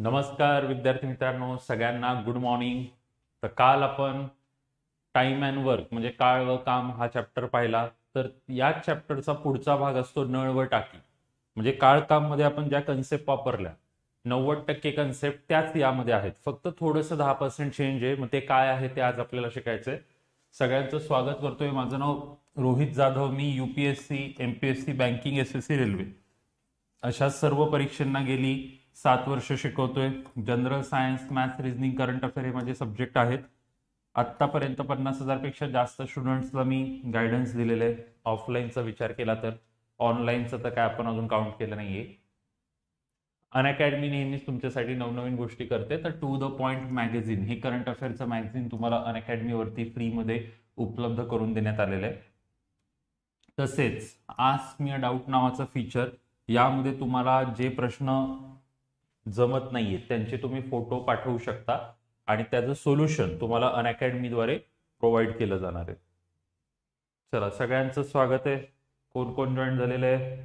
नमस्कार विद्यार्थी मित्रांनो सगळ्यांना गुड मॉर्निंग तर काल आपण टाइम अँड वर्क म्हणजे काळ व काम हा चॅप्टर पाहिला तर या चॅप्टरचा पुढचा भाग असतो नळ व टाकी म्हणजे काळ काम मध्ये आपण ज्या कन्सेप्ट वापरल्या नव्वद टक्के कन्सेप्ट त्याच यामध्ये आहेत फक्त थोडस दहा पर्सेंट चेंज आहे मग ते काय आहे ते आज आपल्याला शिकायचंय सगळ्यांचं स्वागत करतोय माझं नाव रोहित जाधव मी UPSC MPSC banking SSC railway अशा सर्व परीक्षांना गेली सात वर्ष शिकवतोय general science maths reasoning current affair हे माझे सब्जेक्ट आहेत आत्तापर्यंत पन्नास हजारपेक्षा जास्त स्टुडंट्सला मी गायडन्स दिलेले आहे ऑफलाईनचा विचार केला तर ऑनलाईनचं तर काय आपण अजून काउंट केलं नाही आहे अनअकॅडमी नेहमीच तुमच्यासाठी नवनवीन गोष्टी करते तर टू द पॉईंट मॅगझिन हे करंट अफेअरचं मॅगझिन तुम्हाला अनअकॅडमीवरती फ्रीमध्ये उपलब्ध करून देण्यात आलेलं आहे तसेच आस्क मी अ डाऊट नावाचं फीचर यामध्ये तुम्हाला जे प्रश्न जमत नाहीये त्यांचे तुम्ही फोटो पाठवू शकता आणि त्याचं सोल्युशन तुम्हाला द्वारे प्रोव्हाइड केलं जाणार आहे चला सगळ्यांचं स्वागत आहे कोण कोण जॉईन झालेलं आहे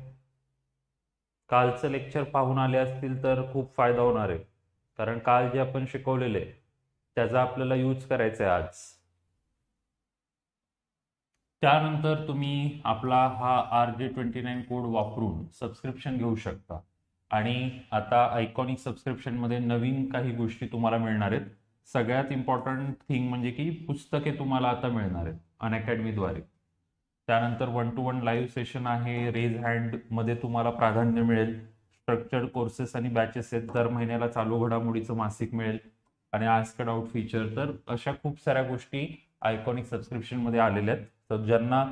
कालचं लेक्चर पाहून आले असतील तर खूप फायदा होणार आहे कारण काल जे आपण शिकवलेले त्याचा आपल्याला यूज करायचा आहे आज त्यानंतर तुम्ही आपला हा R J twenty nine code वापरून सबस्क्रिप्शन घेऊ शकता आणि आता आयकॉनिक सबस्क्रिप्शनमध्ये नवीन काही गोष्टी तुम्हाला मिळणार आहेत सगळ्यात इम्पॉर्टंट थिंग म्हणजे की पुस्तके तुम्हाला आता मिळणार आहेत अनअकॅडमीद्वारे त्यानंतर one to one live session आहे रेज मध्ये तुम्हाला प्राधान्य मिळेल स्ट्रक्चर्ड कोर्सेस आणि बॅचेस आहेत दर महिन्याला चालू घडामोडीचं मासिक मिळेल आणि आस्कड आउट फीचर तर अशा खूप साऱ्या गोष्टी आयकॉनिक सबस्क्रिप्शनमध्ये आलेल्या आहेत तर ज्यांना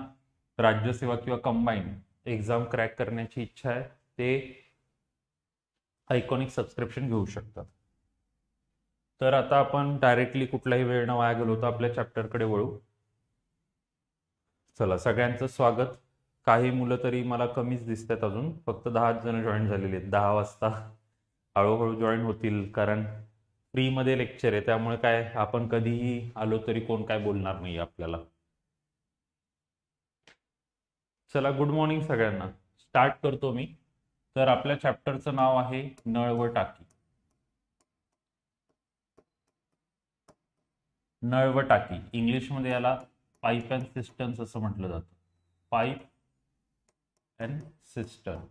राज्यसेवा किंवा कंबाईन एक्झाम क्रॅक करण्याची इच्छा आहे ते आयकॉनिक सबस्क्रिप्शन घेऊ शकतात तर आता आपण डायरेक्टली कुठलाही वेळ न वाया गेलो तर आपल्या चॅप्टरकडे वळू चला सगळ्यांचं स्वागत काही मुलं तरी मला कमीच दिसतात अजून फक्त दहा जण जॉईन झालेले आहेत दहा वाजता हळूहळू जॉईन होतील कारण फ्रीमध्ये लेक्चर आहे त्यामुळे काय आपण कधीही आलो तरी कोण काय बोलणार नाही आपल्याला चला गुड मॉर्निंग सगळ्यांना स्टार्ट करतो मी तर आपल्या चॅप्टरचं नाव आहे नळ व टाकी नळ व टाकी इंग्लिशमध्ये याला पाईप अँड सिस्टन्स असं म्हटलं जातं पाईप अँड सिस्टम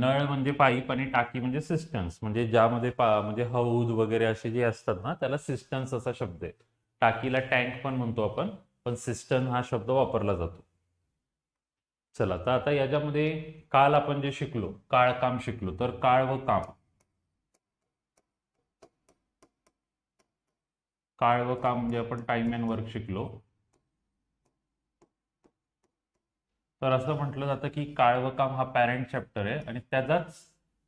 नळ म्हणजे पाईप आणि टाकी म्हणजे सिस्टन्स म्हणजे ज्यामध्ये म्हणजे हौद वगैरे असे जे असतात ना त्याला सिस्टन्स असा शब्द आहे टाकीला टँक पण म्हणतो आपण पण सिस्टम हा शब्द वापरला जातो चला तर आता याच्यामध्ये काल आपण जे शिकलो काळ काम शिकलो तर काळ व काम काळ व काम म्हणजे आपण टाइम अँड वर्क शिकलो तर असं म्हटलं जातं की काळ व काम हा पॅरेंट चॅप्टर आहे आणि त्याचाच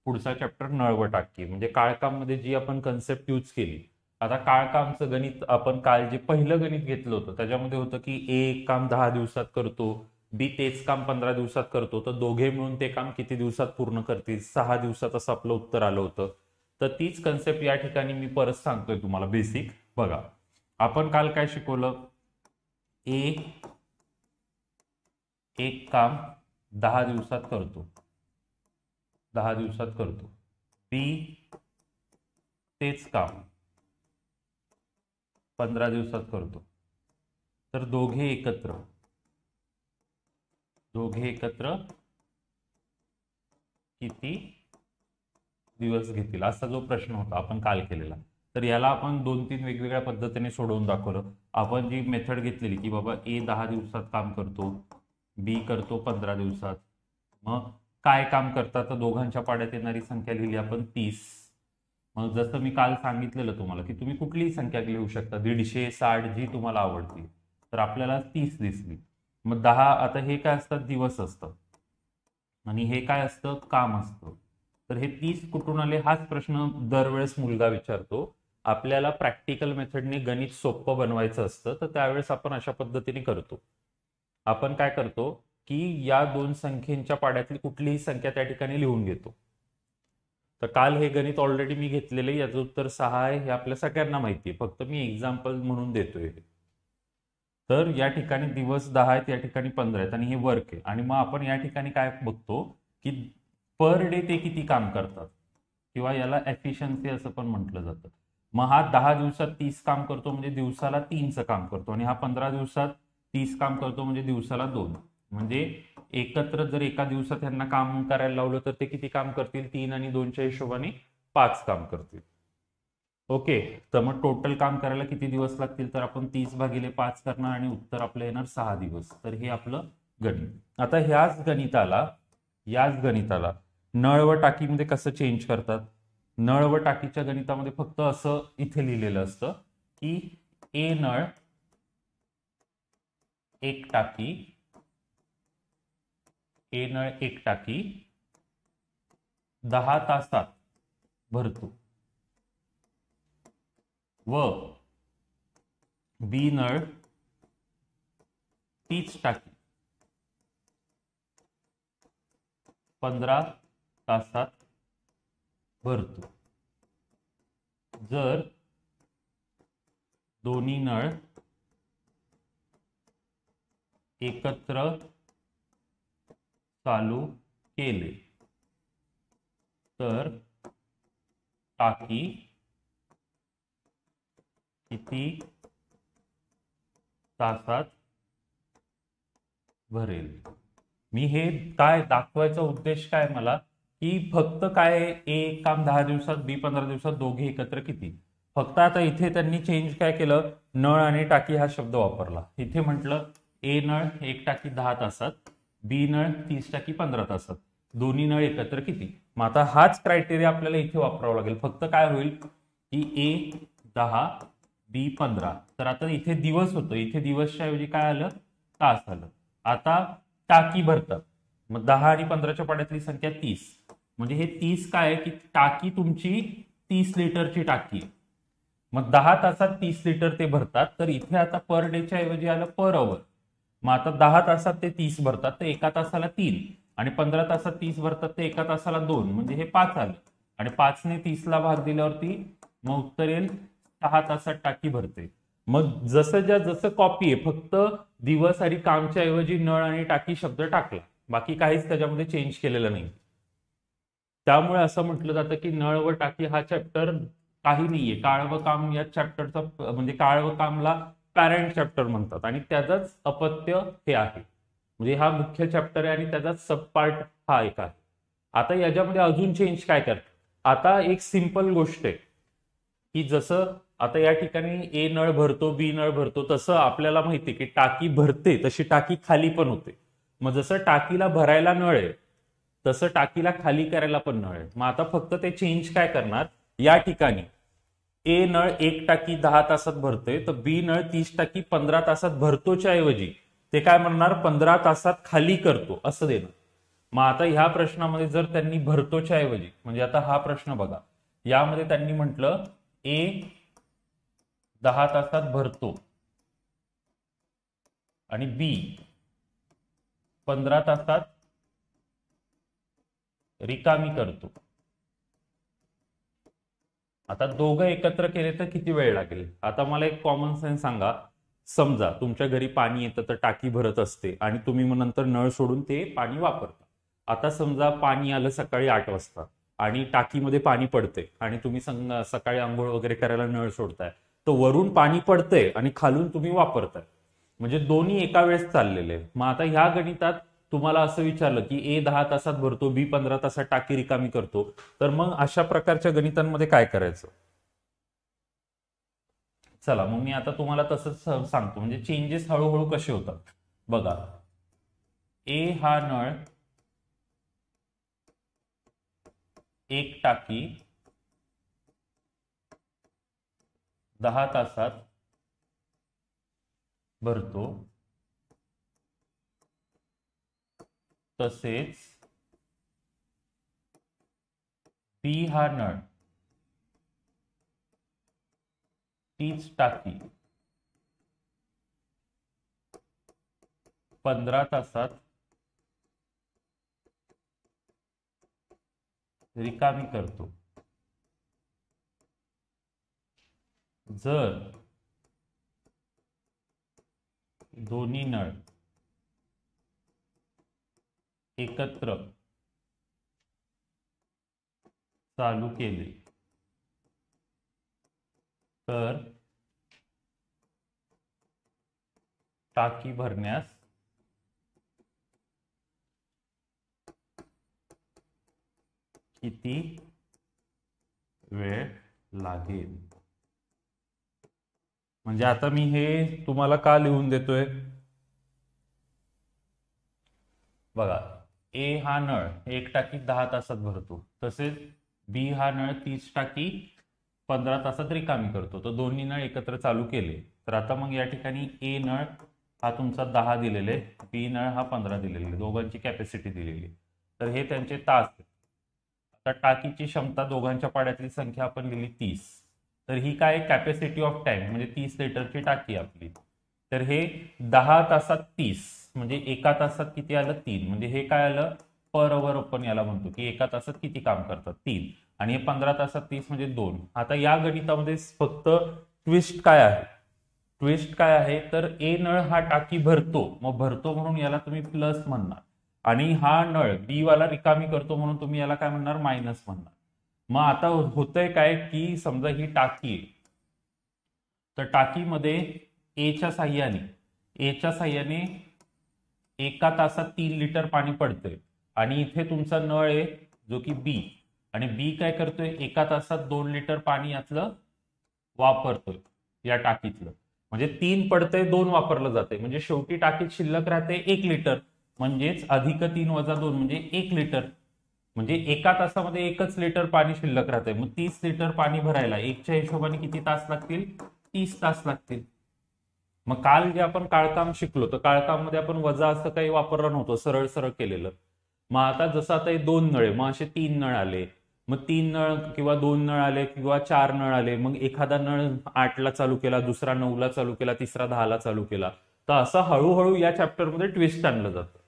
पुढचा चॅप्टर नळव टाकी म्हणजे काळकाममध्ये जी आपण कन्सेप्ट यूज केली आता काळकामचं गणित आपण काल जे पहिलं गणित घेतलं होतं त्याच्यामध्ये होतं की एक काम दहा दिवसात करतो बी तेच काम पंधरा दिवसात करतो तर दोघे मिळून ते काम किती दिवसात पूर्ण करतील सहा दिवसात असं आपलं उत्तर आलं होतं तर तीच कन्सेप्ट या ठिकाणी मी परत सांगतोय तुम्हाला बेसिक बघा आपण काल काय शिकवलं ए एक काम दहा दिवसात करतो दहा दिवसात करतो बी तेच काम पंधरा दिवसात करतो तर दोघे एकत्र दोघे एकत्र किती दिवस घेतील असा जो प्रश्न होता आपण काल केलेला तर याला आपण दोन तीन वेगवेगळ्या पद्धतीने सोडवून दाखवलं आपण जी मेथड घेतलेली की बाबा ए दहा दिवसात काम करतो बी करतो पंधरा दिवसात मग काय काम करतात तर दोघांच्या पाड्यात येणारी संख्या लिहिली आपण तीस मग जसं मी काल सांगितलेलं तुम्हाला की तुम्ही कुठलीही संख्या लिहू शकता दीडशे साठ जी तुम्हाला आवडते तर आपल्याला तीस दिसली मग दहा आता हे काय असतात दिवस असतं आणि हे काय असतं काम असतं तर हे तीस कुठून आले हाच प्रश्न दरवेळेस मुलगा विचारतो आपल्याला प्रॅक्टिकल मेथडने गणित सोपं बनवायचं असतं तर त्यावेळेस आपण अशा पद्धतीने करतो आपण काय करतो की या दोन संख्येच्या पाड्यातली कुठलीही संख्या त्या ठिकाणी लिहून घेतो तर काल हे गणित ऑलरेडी मी घेतलेले याचं उत्तर सहा आहे हे आपल्या सगळ्यांना माहिती आहे फक्त मी एक्झाम्पल म्हणून देतोय तर या ठिकाणी दिवस दहा आहेत या ठिकाणी पंधरा आहेत आणि हे वर्क आहे आणि मग आपण या ठिकाणी काय बघतो की पर डे ते किती काम करतात किंवा याला एफिशियन्सी असं पण म्हटलं जातं मग हा दहा दिवसात तीस काम करतो म्हणजे दिवसाला तीनचं काम करतो आणि हा पंधरा दिवसात तीस काम करतो म्हणजे दिवसाला दोन म्हणजे एकत्र जर एका दिवसात यांना काम करायला लावलं तर ते किती काम करतील तीन आणि दोनच्या हिशोबाने पाच काम करतील ओके तर मग टोटल काम करायला किती दिवस लागतील तर आपण तीस भागीले पाच करणार आणि उत्तर आपलं येणार सहा दिवस तर हे आपलं गणित आता ह्याच गणिताला याच गणिताला नळ व टाकीमध्ये कसं चेंज करतात नळ व टाकीच्या गणितामध्ये फक्त असं इथे लिहिलेलं असतं की ए नळ एक टाकी ए नळ एक टाकी दहा तासात भरतो व बी नळ तीच टाकी पंधरा तासात भरतो जर दोन्ही नळ एकत्र चालू केले तर टाकी किती तासात भरेल मी हे काय दाखवायचा उद्देश काय मला की फक्त काय एक काम दहा दिवसात बी पंधरा दिवसात दोघे एकत्र किती फक्त आता इथे त्यांनी चेंज काय केलं नळ आणि टाकी हा शब्द वापरला इथे म्हटलं ए नळ एक टाकी दहा तासात बी नळ तीस टाकी पंधरा तासात दोन्ही नळ एकत्र किती मग आता हाच क्रायटेरिया आपल्याला इथे वापरावा लागेल फक्त काय होईल की ए दहा डी पंधरा तर आता इथे दिवस होतं इथे दिवसच्या ऐवजी काय आलं तास आलं आता टाकी भरतात मग दहा आणि पंधराच्या पाण्यातली संख्या तीस म्हणजे हे तीस काय की टाकी तुमची तीस लिटरची टाकी मग दहा तासात तीस लिटर ते भरतात तर इथे आता पर डेच्या ऐवजी आलं पर अवर मग आता दहा तासात ते तीस भरतात तर एका तासाला तीन आणि पंधरा तासात तीस भरतात ते एका तासाला दोन म्हणजे हे पाच आलं आणि पाचने तीसला भाग दिल्यावरती मग उत्तर येईल सहा तासात टाकी भरते मग जसं ज्या जसं कॉपी आहे फक्त दिवस आणि कामच्या ऐवजी नळ आणि टाकी शब्द टाकला बाकी काहीच त्याच्यामध्ये चेंज केलेलं नाही त्यामुळे असं म्हटलं जातं की नळ व टाकी हा चॅप्टर काही नाहीये काळ व काम या चॅप्टरचा म्हणजे काळ व कामला पॅरेंट चॅप्टर म्हणतात आणि त्याचाच अपत्य हे आहे म्हणजे हा मुख्य चॅप्टर आहे आणि त्याचा सब पार्ट हा एक आहे आता याच्यामध्ये अजून चेंज काय करतात आता एक सिंपल गोष्ट आहे की जसं आता या ठिकाणी ए नळ भरतो बी नळ भरतो तसं आपल्याला माहिती की टाकी भरते तशी टाकी खाली पण होते मग जसं टाकीला भरायला नळ आहे तसं टाकीला खाली करायला पण नळ आहे मग आता फक्त ते चेंज काय करणार या ठिकाणी ए नळ एक टाकी दहा तासात भरतोय तर बी नळ तीस टाकी पंधरा तासात भरतोच्या ऐवजी ते काय म्हणणार पंधरा तासात खाली करतो असं देणं मग आता ह्या प्रश्नामध्ये जर त्यांनी भरतोच्या ऐवजी म्हणजे आता हा प्रश्न बघा यामध्ये त्यांनी म्हटलं ए दहा तासात भरतो आणि बी पंधरा तासात रिकामी करतो आता दोघं एकत्र केले तर किती वेळ लागेल आता मला एक कॉमन सेन्स सांगा समजा तुमच्या घरी पाणी येतं तर टाकी भरत असते आणि तुम्ही मग नंतर नळ सोडून ते पाणी वापरता आता समजा पाणी आलं सकाळी आठ वाजता आणि टाकीमध्ये पाणी पडते आणि तुम्ही सकाळी आंघोळ वगैरे करायला नळ सोडताय तर वरून पाणी पडते आणि खालून तुम्ही वापरताय म्हणजे दोन्ही एका वेळेस चाललेले मग आता ह्या गणितात तुम्हाला असं विचारलं की ए दहा तासात भरतो बी पंधरा तासात टाकी रिकामी करतो तर मग अशा प्रकारच्या गणितांमध्ये काय करायचं चला मग मी आता तुम्हाला तसंच सांगतो म्हणजे चेंजेस हळूहळू कसे होतात बघा ए हा नळ एक टाकी दहा तासात भरतो तसेच पी हा नळ तीच टाकी पंधरा तासात रिकामी करतो जर दोन्ही नळ एकत्र चालू केले तर टाकी भरण्यास किती वेळ लागेल म्हणजे आता मी हे तुम्हाला का लिहून देतोय बघा ए हा नळ एक टाकी दहा तासात भरतो तसेच बी हा नळ तीस टाकी पंधरा तासात रिकामी करतो तर दोन्ही नळ एकत्र चालू केले तर आता मग या ठिकाणी ए नळ हा तुमचा दहा दिलेला आहे बी नळ हा पंधरा दिलेले दोघांची कॅपॅसिटी दिलेली तर हे त्यांचे तास टाकीची क्षमता दोघांच्या पाड्यातली संख्या आपण लिहिली तीस तर ही काय कॅपॅसिटी ऑफ टँक म्हणजे तीस लिटरची टाकी आपली तर हे दहा तासात तीस म्हणजे एका तासात किती आलं तीन म्हणजे हे काय आलं पर अवर आपण याला म्हणतो की एका तासात किती काम करतात तीन आणि हे पंधरा तासात तीस म्हणजे दोन आता या गणितामध्ये फक्त ट्विस्ट काय आहे ट्विस्ट काय आहे तर ए नळ हा टाकी भरतो मग भरतो म्हणून याला तुम्ही प्लस म्हणणार आणि हा नळ बी वाला रिकामी करतो म्हणून तुम्ही याला काय म्हणणार मायनस म्हणणार मग आता होतंय काय की समजा ही टाकी आहे तर टाकीमध्ये एच्या साह्याने एच्या साह्याने एका तासात तीन लिटर पाणी पडतंय आणि इथे तुमचा नळ आहे जो की बी आणि बी काय करतोय एका तासात दोन लिटर पाणी यातलं वापरतोय या टाकीतलं म्हणजे तीन पडतंय दोन वापरलं जाते म्हणजे शेवटी टाकीत शिल्लक राहते एक लिटर म्हणजेच अधिक तीन वजा दोन म्हणजे एक लिटर म्हणजे एका तासामध्ये एकच लिटर पाणी शिल्लक राहतंय मग तीस लिटर पाणी भरायला एकच्या हिशोबाने किती तास लागतील तीस तास लागतील मग काल जे आपण काळकाम शिकलो तर काळकाम मध्ये आपण वजा असं काही वापरलं नव्हतं सरळ सरळ केलेलं मग आता जसं आता हे दोन नळे मग असे तीन नळ आले मग तीन नळ किंवा दोन नळ आले किंवा चार नळ आले मग एखादा नळ आठला चालू केला दुसरा ला चालू केला तिसरा दहाला चालू केला तर असं हळूहळू या चॅप्टरमध्ये ट्विस्ट आणलं जातं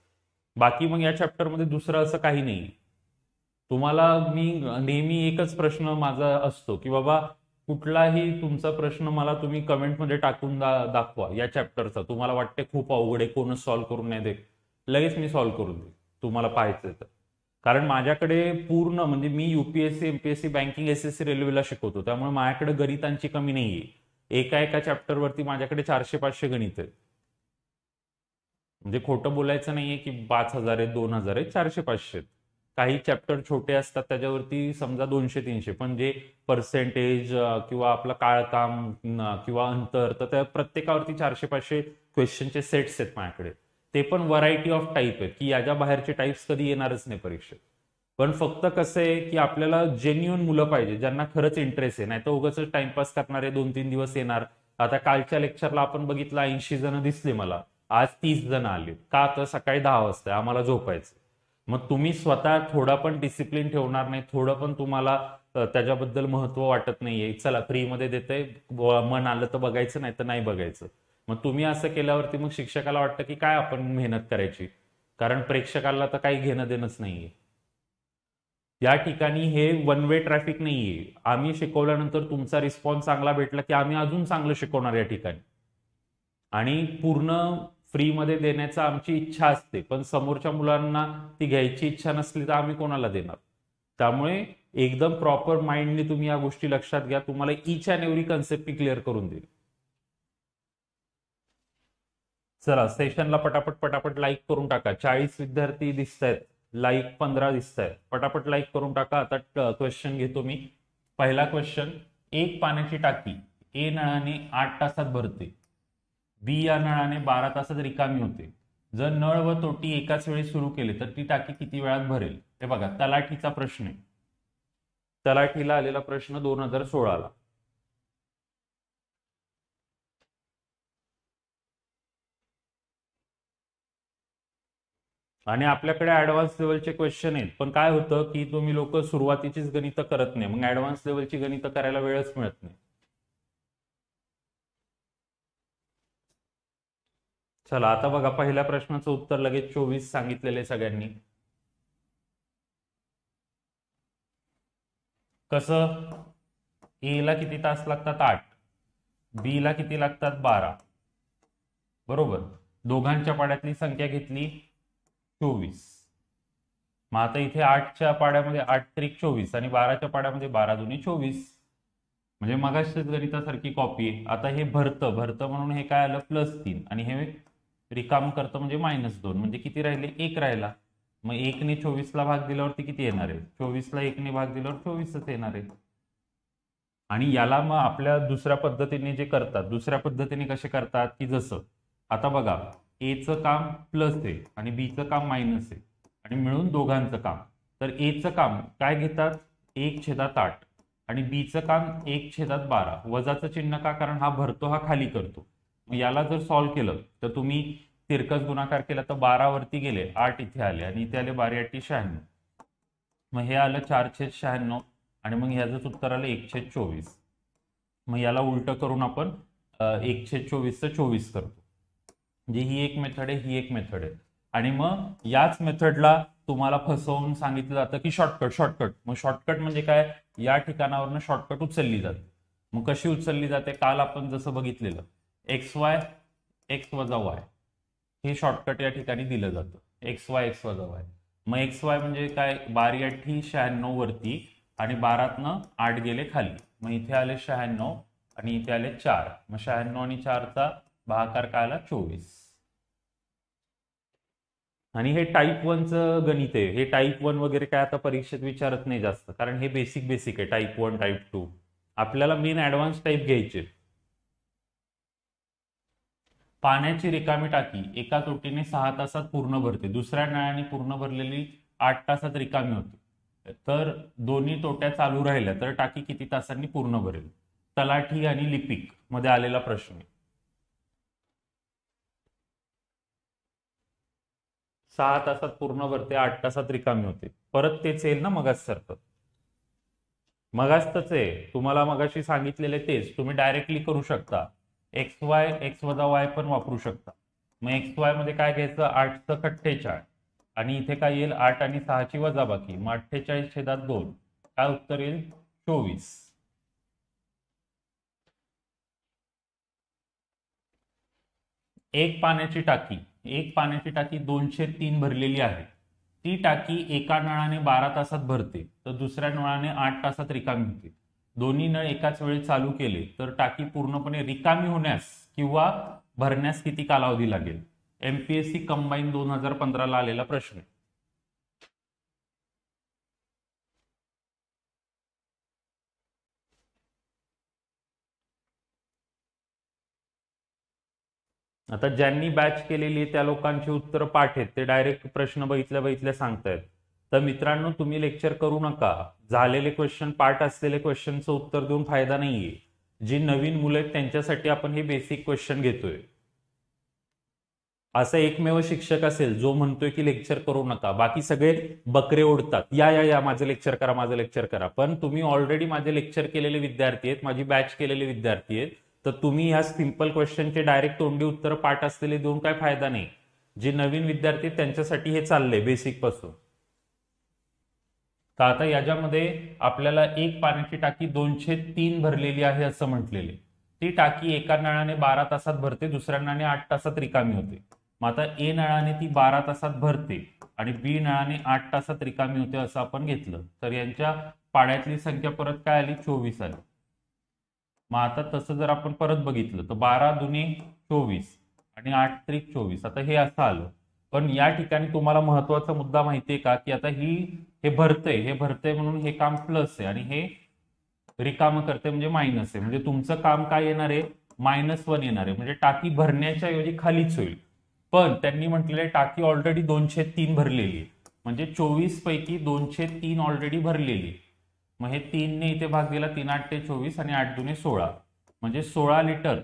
बाकी मग या चॅप्टरमध्ये दुसरं असं काही नाही तुम्हाला मी नेहमी एकच प्रश्न माझा असतो की बाबा कुठलाही तुमचा प्रश्न मला तुम्ही कमेंटमध्ये टाकून दा दाखवा या चॅप्टरचा तुम्हाला वाटते खूप अवघड आहे कोणच सॉल्व्ह करून नाही दे लगेच मी सॉल्व्ह करून दे तुम्हाला पाहायचं तर कारण माझ्याकडे पूर्ण म्हणजे मी युपीएससी एमपीएससी बँकिंग सी रेल्वेला शिकवतो त्यामुळे माझ्याकडे गणितांची कमी नाहीये एका एका चॅप्टरवरती माझ्याकडे चारशे पाचशे गणित आहेत म्हणजे खोटं बोलायचं नाहीये की पाच हजार आहे दोन हजार आहे चारशे पाचशे काही चॅप्टर छोटे असतात त्याच्यावरती समजा दोनशे तीनशे पण जे पर्सेंटेज किंवा आपलं काळकाम किंवा अंतर तर त्या प्रत्येकावरती चारशे पाचशे क्वेश्चनचे सेट्स आहेत माझ्याकडे ते पण व्हरायटी ऑफ टाईप आहेत की याच्या बाहेरचे टाईप्स कधी येणारच नाही परीक्षेत पण फक्त कसं आहे की आपल्याला जेन्युअन मुलं पाहिजे ज्यांना खरंच इंटरेस्ट आहे नाही तर उगाच टाइमपास करणारे दोन तीन दिवस येणार आता कालच्या लेक्चरला आपण बघितलं ऐंशी जण दिसले मला आज तीस जण आले का तर सकाळी दहा वाजता आम्हाला झोपायचं मग तुम्ही स्वतः थोडा पण डिसिप्लिन ठेवणार नाही थोडं पण तुम्हाला त्याच्याबद्दल महत्व वाटत नाहीये चला फ्रीमध्ये देते मन आलं तर बघायचं नाही तर नाही बघायचं मग तुम्ही असं केल्यावरती मग शिक्षकाला वाटतं की काय आपण मेहनत करायची कारण प्रेक्षकाला तर काही घेणं देणंच नाहीये या ठिकाणी हे वन वे ट्रॅफिक नाहीये आम्ही शिकवल्यानंतर तुमचा रिस्पॉन्स चांगला भेटला की आम्ही अजून चांगलं शिकवणार या ठिकाणी आणि पूर्ण फ्रीमध्ये देण्याची आमची इच्छा असते पण समोरच्या मुलांना ती घ्यायची इच्छा नसली तर आम्ही कोणाला देणार त्यामुळे एकदम प्रॉपर माइंडने तुम्ही या गोष्टी लक्षात घ्या तुम्हाला इच अँड एव्हरी कन्सेप्ट मी क्लिअर करून देईल चला सेशनला पटापट पटापट लाईक करून टाका चाळीस विद्यार्थी दिसत आहेत लाईक पंधरा दिसत आहेत पटापट लाईक करून टाका आता क्वेश्चन घेतो मी पहिला क्वेश्चन एक पाण्याची टाकी ए नळाने आठ तासात भरते बी या नळाने बारा तासात रिकामी होते जर नळ व तोटी एकाच वेळी सुरू केले तर ती टाकी किती वेळात भरेल ते बघा तलाठीचा प्रश्न आहे तलाठीला आलेला प्रश्न दोन हजार सोळाला आणि आपल्याकडे ऍडव्हान्स लेवलचे क्वेश्चन आहेत पण काय होतं की तुम्ही लोक सुरुवातीचीच गणित करत नाही मग ऍडव्हान्स लेवलची गणित करायला वेळच मिळत नाही चला आता बघा पहिल्या प्रश्नाचं उत्तर लगेच चोवीस सांगितलेले सगळ्यांनी कसं ए ला किती तास लागतात आठ बी ला किती लागतात बारा बरोबर दोघांच्या पाड्यातली संख्या घेतली चोवीस मग आता इथे आठच्या पाड्यामध्ये आठ त्रिक चोवीस आणि बाराच्या पाड्यामध्ये बारा दोन्ही चोवीस म्हणजे मगाशीच गणितासारखी कॉपी आहे आता हे भरत भरत म्हणून हे काय आलं प्लस तीन आणि हे रिकाम करतो म्हणजे मायनस दोन म्हणजे किती राहिले एक राहिला मग एकने चोवीसला भाग दिल्यावरती किती येणार आहे चोवीसला एकने भाग दिल्यावर चोवीसच येणार आहे आणि याला मग आपल्या दुसऱ्या पद्धतीने जे करतात दुसऱ्या पद्धतीने कसे करतात की जसं आता बघा एचं काम प्लस आहे आणि बीचं काम मायनस आहे आणि मिळून दोघांचं काम तर एचं काम काय घेतात एक छेदात आठ आणि बीचं काम एक छेदात बारा वजाचं चिन्ह का कारण हा भरतो हा खाली करतो याला जर सॉल्व्ह केलं तर तुम्ही तिरकस गुणाकार केला तर बारावरती गेले आठ इथे आले आणि इथे आले बारा आठ शहाण्णव मग हे आलं चार छेद शहाण्णव आणि मग ह्याचंच उत्तर आलं एक चोवीस मग याला उलट करून आपण एक छेद चोवीसचं चोवीस करतो म्हणजे ही एक मेथड आहे ही एक मेथड आहे आणि मग याच मेथडला तुम्हाला फसवून सांगितलं जातं की शॉर्टकट शॉर्टकट मग शॉर्टकट म्हणजे काय या ठिकाणावरनं शॉर्टकट उचलली जाते मग कशी उचलली जाते काल आपण जसं बघितलेलं एक्स वाय एक्स वजा वाय हे शॉर्टकट या ठिकाणी दिलं जातं एक्स वाय एक्स वजा वाय मग एक्स वाय म्हणजे काय बारी अठ्ठी शहाण्णव वरती आणि बारातनं आठ गेले खाली मग इथे आले शहाण्णव आणि इथे आले चार मग शहाण्णव आणि चारचा भाकार काय आला चोवीस आणि हे टाईप वनचं गणित आहे हे टाईप वन वगैरे काय आता परीक्षेत विचारत नाही जास्त कारण हे बेसिक बेसिक आहे टाईप वन टाईप टू आपल्याला मेन ऍडव्हान्स टाईप घ्यायचे पाण्याची रिकामी टाकी एका तोटीने सहा तासात पूर्ण भरते दुसऱ्या नळाने पूर्ण भरलेली आठ तासात रिकामी होते तर दोन्ही तोट्या चालू राहिल्या तर टाकी किती तासांनी पूर्ण भरेल तलाठी आणि लिपिक मध्ये आलेला प्रश्न आहे सहा तासात पूर्ण भरते आठ तासात रिकामी होते परत तेच येईल ना मगास सरकत मगास तसे तुम्हाला मगाशी सांगितलेले तेच तुम्ही डायरेक्टली करू शकता एक्स वाय एक्स वजा वाय पण वापरू शकता मग एक्स वाय मध्ये काय घ्यायचं च अठ्ठेचाळीस आणि इथे काय येईल आठ आणि सहाची बाकी मग अठ्ठेचाळीस छेदात दोन काय उत्तर येईल चोवीस एक पाण्याची टाकी एक पाण्याची टाकी दोनशे तीन भरलेली आहे ती टाकी एका नळाने बारा तासात भरते तर दुसऱ्या नळाने आठ तासात रिकामी होते दोन्ही नळ एकाच वेळी चालू केले तर टाकी पूर्णपणे रिकामी होण्यास किंवा भरण्यास किती कालावधी लागेल एमपीएससी कंबाईन दोन हजार पंधराला आलेला प्रश्न आता ज्यांनी बॅच केलेली त्या लोकांचे उत्तर पाठ आहेत ते डायरेक्ट प्रश्न बघितल्या बघितल्या सांगतायत तर मित्रांनो तुम्ही लेक्चर करू नका झालेले क्वेश्चन पार्ट असलेले क्वेश्चनचं उत्तर देऊन फायदा नाहीये जी नवीन मुलं आहेत त्यांच्यासाठी आपण हे बेसिक क्वेश्चन घेतोय असा एकमेव शिक्षक असेल जो म्हणतोय की लेक्चर करू नका बाकी सगळे बकरे ओढतात या या या माझं लेक्चर करा माझं लेक्चर करा पण तुम्ही ऑलरेडी माझे लेक्चर केलेले विद्यार्थी आहेत माझी बॅच केलेले विद्यार्थी आहेत तर तुम्ही ह्या सिम्पल क्वेश्चनचे डायरेक्ट तोंडी उत्तर पाठ असलेले देऊन काय फायदा नाही जे नवीन विद्यार्थी त्यांच्यासाठी हे चाललंय बेसिक पासून तर आता याच्यामध्ये आपल्याला एक पाण्याची टाकी दोनशे तीन भरलेली आहे असं म्हटलेले ती टाकी एका नळाने बारा तासात भरते दुसऱ्या नळाने आठ तासात रिकामी होते मग आता ए नळाने ती बारा तासात भरते आणि बी नळाने आठ तासात रिकामी होते असं आपण घेतलं तर यांच्या पाण्यातली संख्या परत काय आली चोवीस आली मग आता तसं जर आपण परत बघितलं तर बारा दुने चोवीस आणि आठ त्रिक चोवीस आता हे असं आलं पण या ठिकाणी तुम्हाला महत्वाचा मुद्दा माहितीये का की आता ही हे भरतंय हे भरतंय म्हणून हे काम प्लस आहे आणि हे रिकाम करते म्हणजे मायनस आहे म्हणजे तुमचं काम काय येणार आहे मायनस वन येणार आहे म्हणजे टाकी भरण्याच्या ऐवजी खालीच होईल पण त्यांनी म्हटलेले टाकी ऑलरेडी दोनशे तीन भरलेली आहे म्हणजे चोवीस पैकी दोनशे तीन ऑलरेडी भरलेली मग हे तीनने इथे भाग दिला तीन आठ ते चोवीस आणि आठ दुने सोळा म्हणजे सोळा लिटर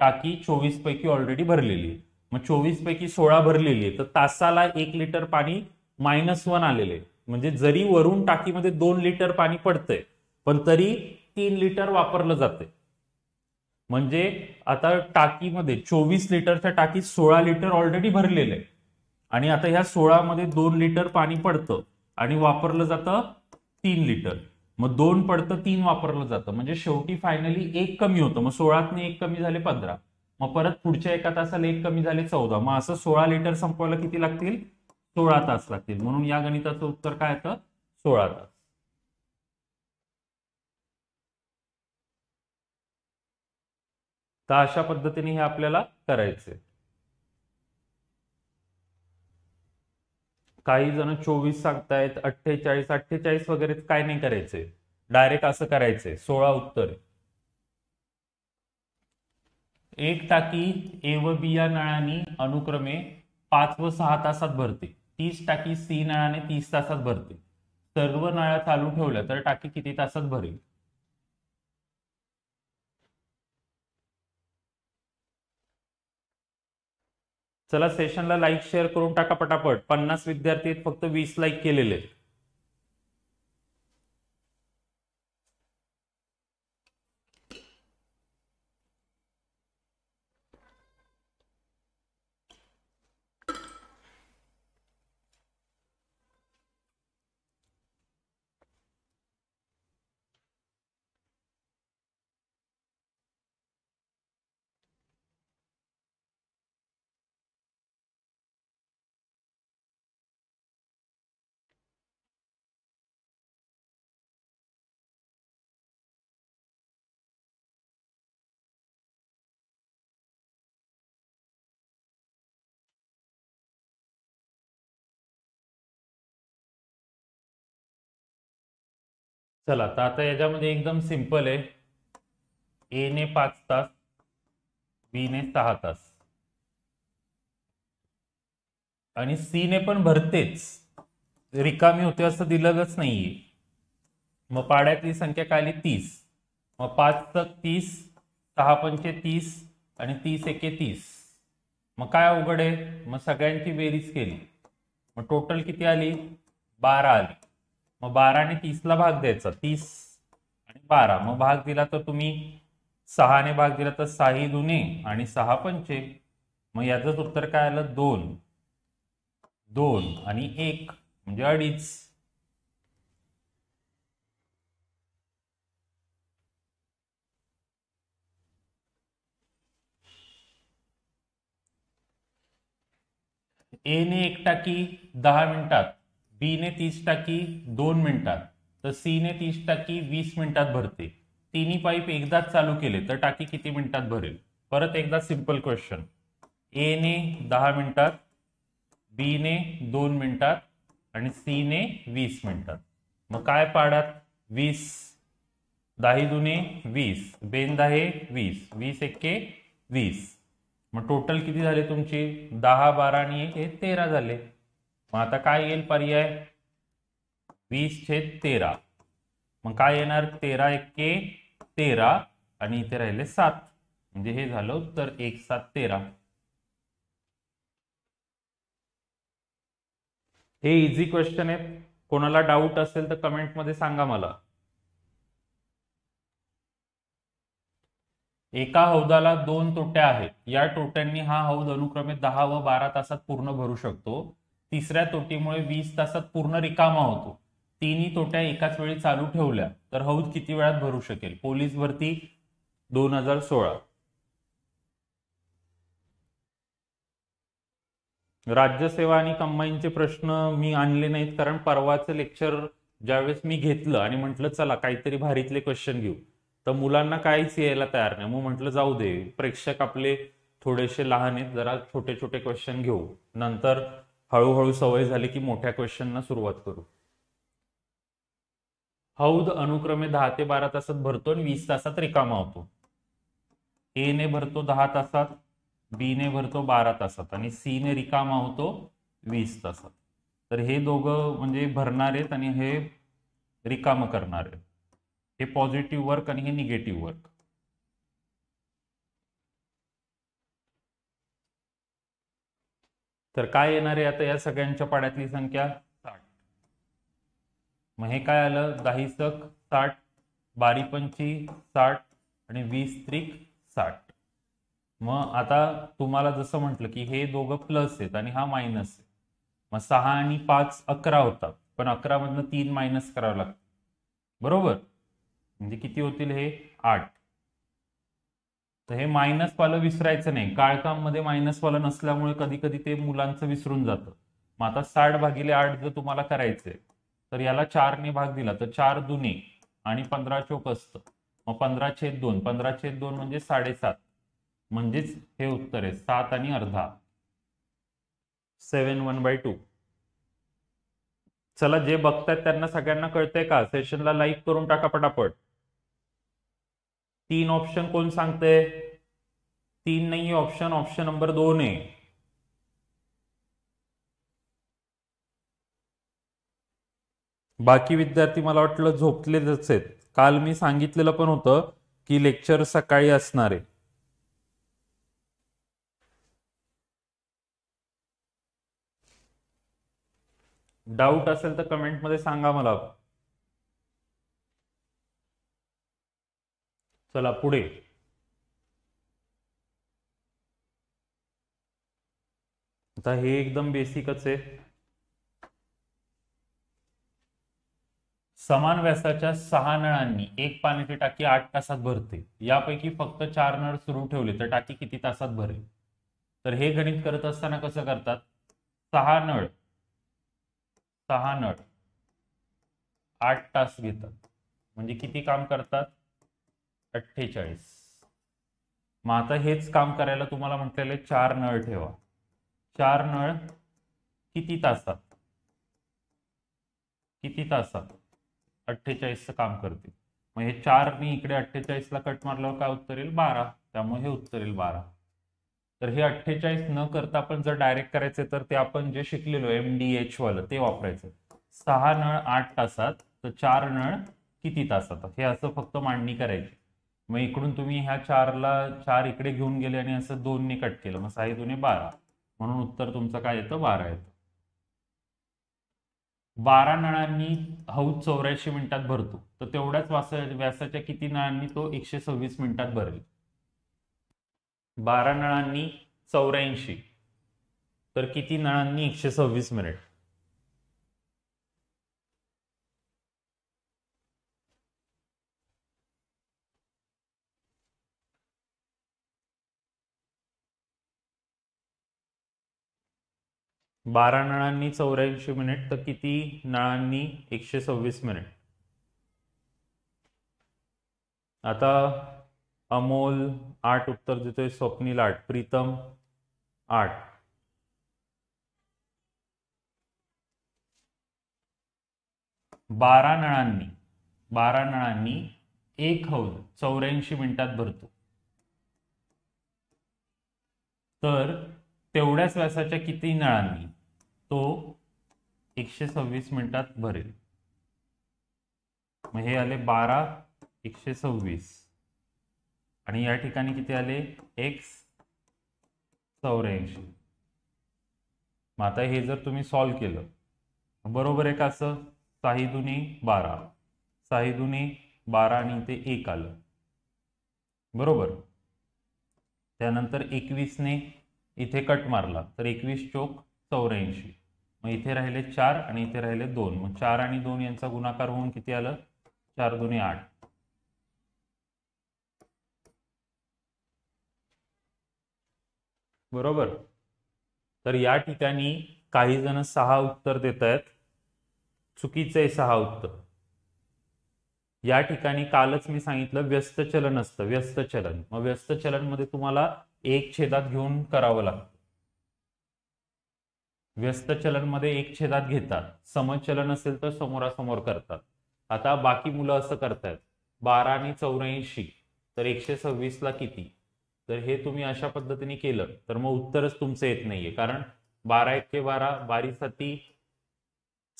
टाकी चोवीस पैकी ऑलरेडी भरलेली मग चोवीस पैकी सोळा भरलेली आहे तर तासाला एक लिटर पाणी मायनस वन आलेले म्हणजे जरी वरून टाकीमध्ये दोन लिटर पाणी पडतंय पण तरी तीन लिटर वापरलं जाते म्हणजे आता टाकीमध्ये चोवीस लिटरच्या टाकीत सोळा लिटर ऑलरेडी भरलेले आणि आता ह्या सोळामध्ये दोन लिटर पाणी पडतं आणि वापरलं जातं तीन लिटर मग दोन पडतं तीन वापरलं जातं म्हणजे शेवटी फायनली एक कमी होतं मग सोळातने एक कमी झाले पंधरा मग परत पुढच्या एका तासाला एक कमी झाले चौदा मग असं सोळा लिटर संपवायला किती लागतील सोळा तास लागतील म्हणून या गणिताचं उत्तर काय येतं सोळा तास तर अशा पद्धतीने हे आपल्याला करायचे काही जण चोवीस सांगतायत अठ्ठेचाळीस अठ्ठेचाळीस वगैरे काय नाही करायचे डायरेक्ट असं करायचंय सोळा उत्तर एक टाकी ए व बी या अनुक्रमे पाच व सहा तासात भरते तीस टाकी सी नळाने तीस तासात भरते सर्व नळा चालू ठेवल्या तर टाकी किती तासात भरेल चला सेशनला लाईक शेअर करून टाका पटापट पन्नास विद्यार्थी फक्त वीस लाईक केलेले आहेत चला तर आता याच्यामध्ये एकदम सिंपल आहे ए ने पाच तास बी ने सहा तास आणि सी ने पण भरतेच रिकामी होते असं दिलंच नाहीये मग पाड्यातली संख्या काय आली तीस मग पाच तक तीस सहा पंचे तीस आणि तीस एके तीस मग काय अवघड आहे मग सगळ्यांची बेरीज केली मग टोटल किती आली बारा आली मग बाराने तीसला भाग द्यायचा तीस आणि बारा मग भाग दिला तर तुम्ही ने भाग दिला तर साही दुने आणि सहा पंचे मग याचंच उत्तर काय आलं दोन दोन आणि एक म्हणजे अडीच एने एक टाकी दहा मिनिटात बी ने तीस टाकी दोन मिनिटात तर सीने तीस टाकी वीस मिनिटात भरते तिन्ही पाईप एकदाच चालू केले तर टाकी किती मिनिटात भरेल परत एकदा सिंपल क्वेश्चन ए ने दहा मिनिटात बी ने दोन मिनिटात आणि सी ने वीस मिनिटात मग काय पाडात वीस दाही दुने वीस बेन दाहे वीस वीस एक्के वीस मग टोटल किती झाले तुमचे दहा बारा आणि एक हे तेरा झाले मग आता काय येईल पर्याय वीस छेद तेरा मग काय येणार तेरा एक्के तेरा आणि इथे राहिले सात म्हणजे हे झालं उत्तर एक सात तेरा हे इझी क्वेश्चन आहे कोणाला डाऊट असेल तर कमेंटमध्ये सांगा मला एका हौदाला दोन तोट्या आहेत या तोट्यांनी हा हौद अनुक्रमे दहा व बारा तासात पूर्ण भरू शकतो तिसऱ्या तोटीमुळे वीस तासात पूर्ण रिकामा होतो तिन्ही तोट्या एकाच वेळी चालू ठेवल्या तर हौद किती वेळात भरू शकेल पोलीस भरती दोन हजार सोळा राज्यसेवा आणि कंबाईनचे प्रश्न मी आणले नाहीत कारण परवाचं लेक्चर ज्यावेळेस मी घेतलं आणि म्हटलं चला काहीतरी भारीतले क्वेश्चन घेऊ तर मुलांना काहीच यायला तयार नाही मग म्हटलं जाऊ दे प्रेक्षक आपले थोडेसे लहान आहेत जरा छोटे छोटे क्वेश्चन घेऊ नंतर हळूहळू सवय झाली की मोठ्या क्वेश्चनना सुरुवात करू हौद अनुक्रमे दहा ते बारा तासात भरतो आणि वीस तासात रिकामा होतो ए ने भरतो दहा तासात बी ने भरतो बारा तासात आणि सी ने रिकामा होतो वीस तासात तर हे दोघं म्हणजे भरणार आहेत आणि हे रिकामं करणार आहेत हे पॉझिटिव्ह वर्क आणि हे निगेटिव्ह वर्क तर काय येणार आहे आता या सगळ्यांच्या पाड्यातली संख्या साठ मग हे काय आलं सक साठ बारी पंची साठ आणि वीस त्रिक साठ मग आता तुम्हाला जसं म्हटलं की हे दोघं प्लस आहेत आणि हा मायनस आहे मग सहा आणि पाच अकरा होता पण अकरा मधनं तीन मायनस करावं लागतं बरोबर म्हणजे किती होतील हे आठ तर हे मायनसवालं विसरायचं नाही काळकाममध्ये मायनसवालं नसल्यामुळे कधी कधी ते मुलांचं विसरून जातं मग आता साठ भागिले आठ जर तुम्हाला करायचंय तर याला चारने भाग दिला तर चार दुने आणि पंधरा चोक असतं मग पंधरा छेद दोन पंधरा छेद दोन म्हणजे साडेसात म्हणजेच हे उत्तर आहे सात आणि अर्धा सेवन वन बाय टू चला जे बघतायत त्यांना सगळ्यांना कळतंय का सेशनला लाईक करून टाका पटापट तीन ऑप्शन कोण सांगते तीन नाही ऑप्शन ऑप्शन नंबर दोन आहे बाकी विद्यार्थी मला वाटलं झोपलेलेच आहेत काल मी सांगितलेलं पण होतं की लेक्चर सकाळी असणार आहे डाऊट असेल तर कमेंटमध्ये सांगा मला चला पुढे आता हे एकदम बेसिकच आहे समान व्यासाच्या सहा नळांनी एक पाण्याची टाकी आठ तासात भरते यापैकी फक्त चार नळ सुरू ठेवले तर टाकी किती तासात भरेल तर हे गणित करत असताना कसं करतात सहा नळ सहा नळ आठ तास घेतात म्हणजे किती काम करतात अठ्ठेचाळीस मग आता हेच काम करायला तुम्हाला म्हटलेले चार नळ ठेवा चार नळ किती तासात किती तासात अठ्ठेचाळीसचं काम करते मग हे चार मी इकडे अठ्ठेचाळीसला कट मारल्यावर काय उत्तर येईल बारा त्यामुळे हे उत्तर येईल बारा तर हे अठ्ठेचाळीस न करता आपण जर डायरेक्ट करायचे तर ते आपण जे शिकलेलो एम डी एच वालं ते वापरायचं सहा नळ आठ तासात तर चार नळ किती तासात हे असं फक्त मांडणी करायची मग इकडून तुम्ही ह्या चारला चार इकडे घेऊन गेले आणि असं दोनने कट केलं मग सहा दोन्ही बारा म्हणून उत्तर तुमचं काय येतं बारा येतं बारा नळांनी हौद चौऱ्याऐंशी मिनिटात भरतो तर तेवढ्याच वास व्यासाच्या किती नळांनी तो एकशे सव्वीस मिनिटात भरेल बारा नळांनी चौऱ्याऐंशी तर किती नळांनी एकशे सव्वीस मिनिट बारा नळांनी चौऱ्याऐंशी मिनिट तर किती नळांनी एकशे सव्वीस मिनिट आता अमोल आठ उत्तर देतोय स्वप्नील आठ प्रीतम आठ बारा नळांनी बारा नळांनी एक हौद चौऱ्याऐंशी मिनिटात भरतो तर तेवढ्याच व्यासाच्या किती नळांनी तो एकशे सव्वीस मिनिटात भरेल मग हे आले बारा एकशे सव्वीस आणि या ठिकाणी किती आले एक्स चौऱ्याऐंशी मग आता हे जर तुम्ही सॉल्व केलं बरोबर आहे का असं साही दुनी बारा साही दुनी बारा आणि ते एक आलं बरोबर त्यानंतर एकवीसने इथे कट मारला तर एकवीस चोक चौऱ्याऐंशी मग इथे राहिले चार आणि इथे राहिले दोन मग चार आणि दोन यांचा गुणाकार होऊन किती आलं चार दोन्ही आठ बरोबर तर या ठिकाणी काही जण सहा उत्तर देत आहेत चुकीचे सहा उत्तर या ठिकाणी कालच मी सांगितलं व्यस्त चलन असतं व्यस्त चलन मग व्यस्त चलन मध्ये तुम्हाला एक छेदात घेऊन करावं लागतं व्यस्त चलन मध्ये एक छेदात घेतात सम चलन असेल तर समोरासमोर करतात आता बाकी मुलं असं करतायत बारा आणि चौऱ्याऐंशी तर एकशे सव्वीसला किती तर हे तुम्ही अशा पद्धतीने केलं तर मग उत्तरच तुमचं येत नाहीये कारण बारा एक बारा बारी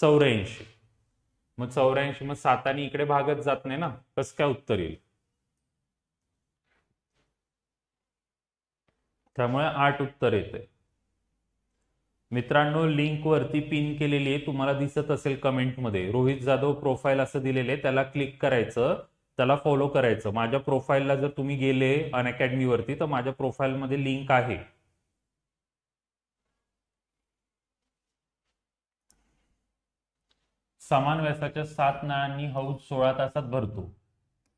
चौऱ्याऐंशी मग चौऱ्याऐंशी मग सातानी इकडे भागत जात नाही ना कसं काय उत्तर येईल त्यामुळे आठ उत्तर येते मित्रांनो लिंक वरती पिन केलेली आहे तुम्हाला दिसत असेल कमेंटमध्ये रोहित जाधव प्रोफाईल असं दिलेलं आहे त्याला क्लिक करायचं त्याला फॉलो करायचं माझ्या प्रोफाईलला जर तुम्ही गेले वरती तर माझ्या प्रोफाईलमध्ये लिंक आहे समान व्यासाच्या सात नळांनी हौद सोळा तासात भरतो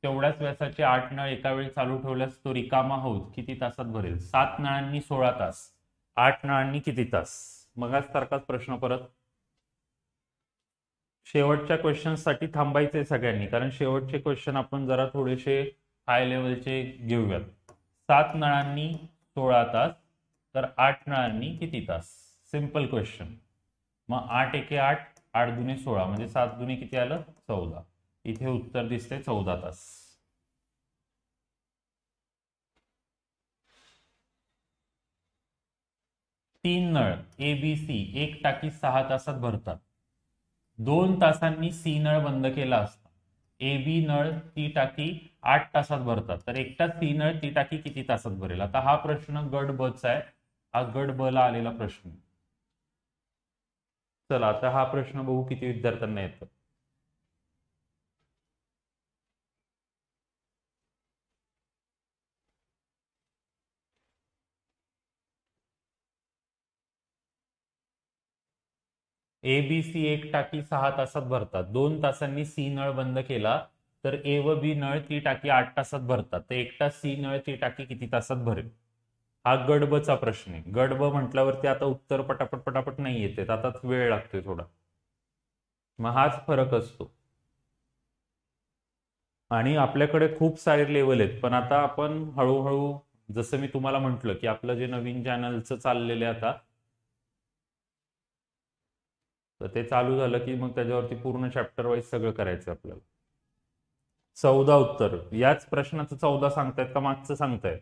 तेवढ्याच व्यासाचे आठ नळ एका वेळी चालू ठेवल्यास तो रिकामा हौद किती तासात भरेल सात नळांनी सोळा तास आठ नळांनी किती तास मगाच सारखाच प्रश्न परत शेवटच्या क्वेश्चनसाठी थांबायचे सगळ्यांनी कारण शेवटचे क्वेश्चन आपण जरा थोडेसे हाय लेवलचे घेऊयात सात नळांनी सोळा तास तर आठ नळांनी किती तास सिम्पल क्वेश्चन मग आठ एके आठ आठ दुने सोळा म्हणजे सात दुने किती आलं चौदा इथे उत्तर दिसते चौदा तास तीन नळ ए बी सी एक टाकी सहा तासात भरतात दोन तासांनी सी नळ बंद केला असता ए बी नळ ती टाकी आठ तासात भरतात तर एकटा सी नळ ती टाकी किती तासात भरेल आता हा प्रश्न गड बचा आहे हा गड ब ला आलेला प्रश्न चला आता हा प्रश्न बघू किती विद्यार्थ्यांना येतो ए बी सी एक टाकी सहा तासात भरतात दोन तासांनी सी नळ बंद केला तर ए व बी नळ ती टाकी आठ तासात भरतात तर एकटा सी नळ ती टाकी किती तासात भरेल हा गडबचा प्रश्न आहे गडब म्हटल्यावरती आता उत्तर पटापट पटापट नाही येते आता वेळ लागतोय थोडा मग हाच फरक असतो आणि आपल्याकडे खूप सारे लेवल आहेत पण आता आपण हळूहळू जसं मी तुम्हाला म्हटलं की आपलं जे नवीन चॅनलचं चाललेलं आता तर ते चालू झालं की मग त्याच्यावरती पूर्ण चॅप्टर वाईज सगळं करायचं आपल्याला चौदा उत्तर याच प्रश्नाचं चौदा सांगतायत का मागचं सांगतायत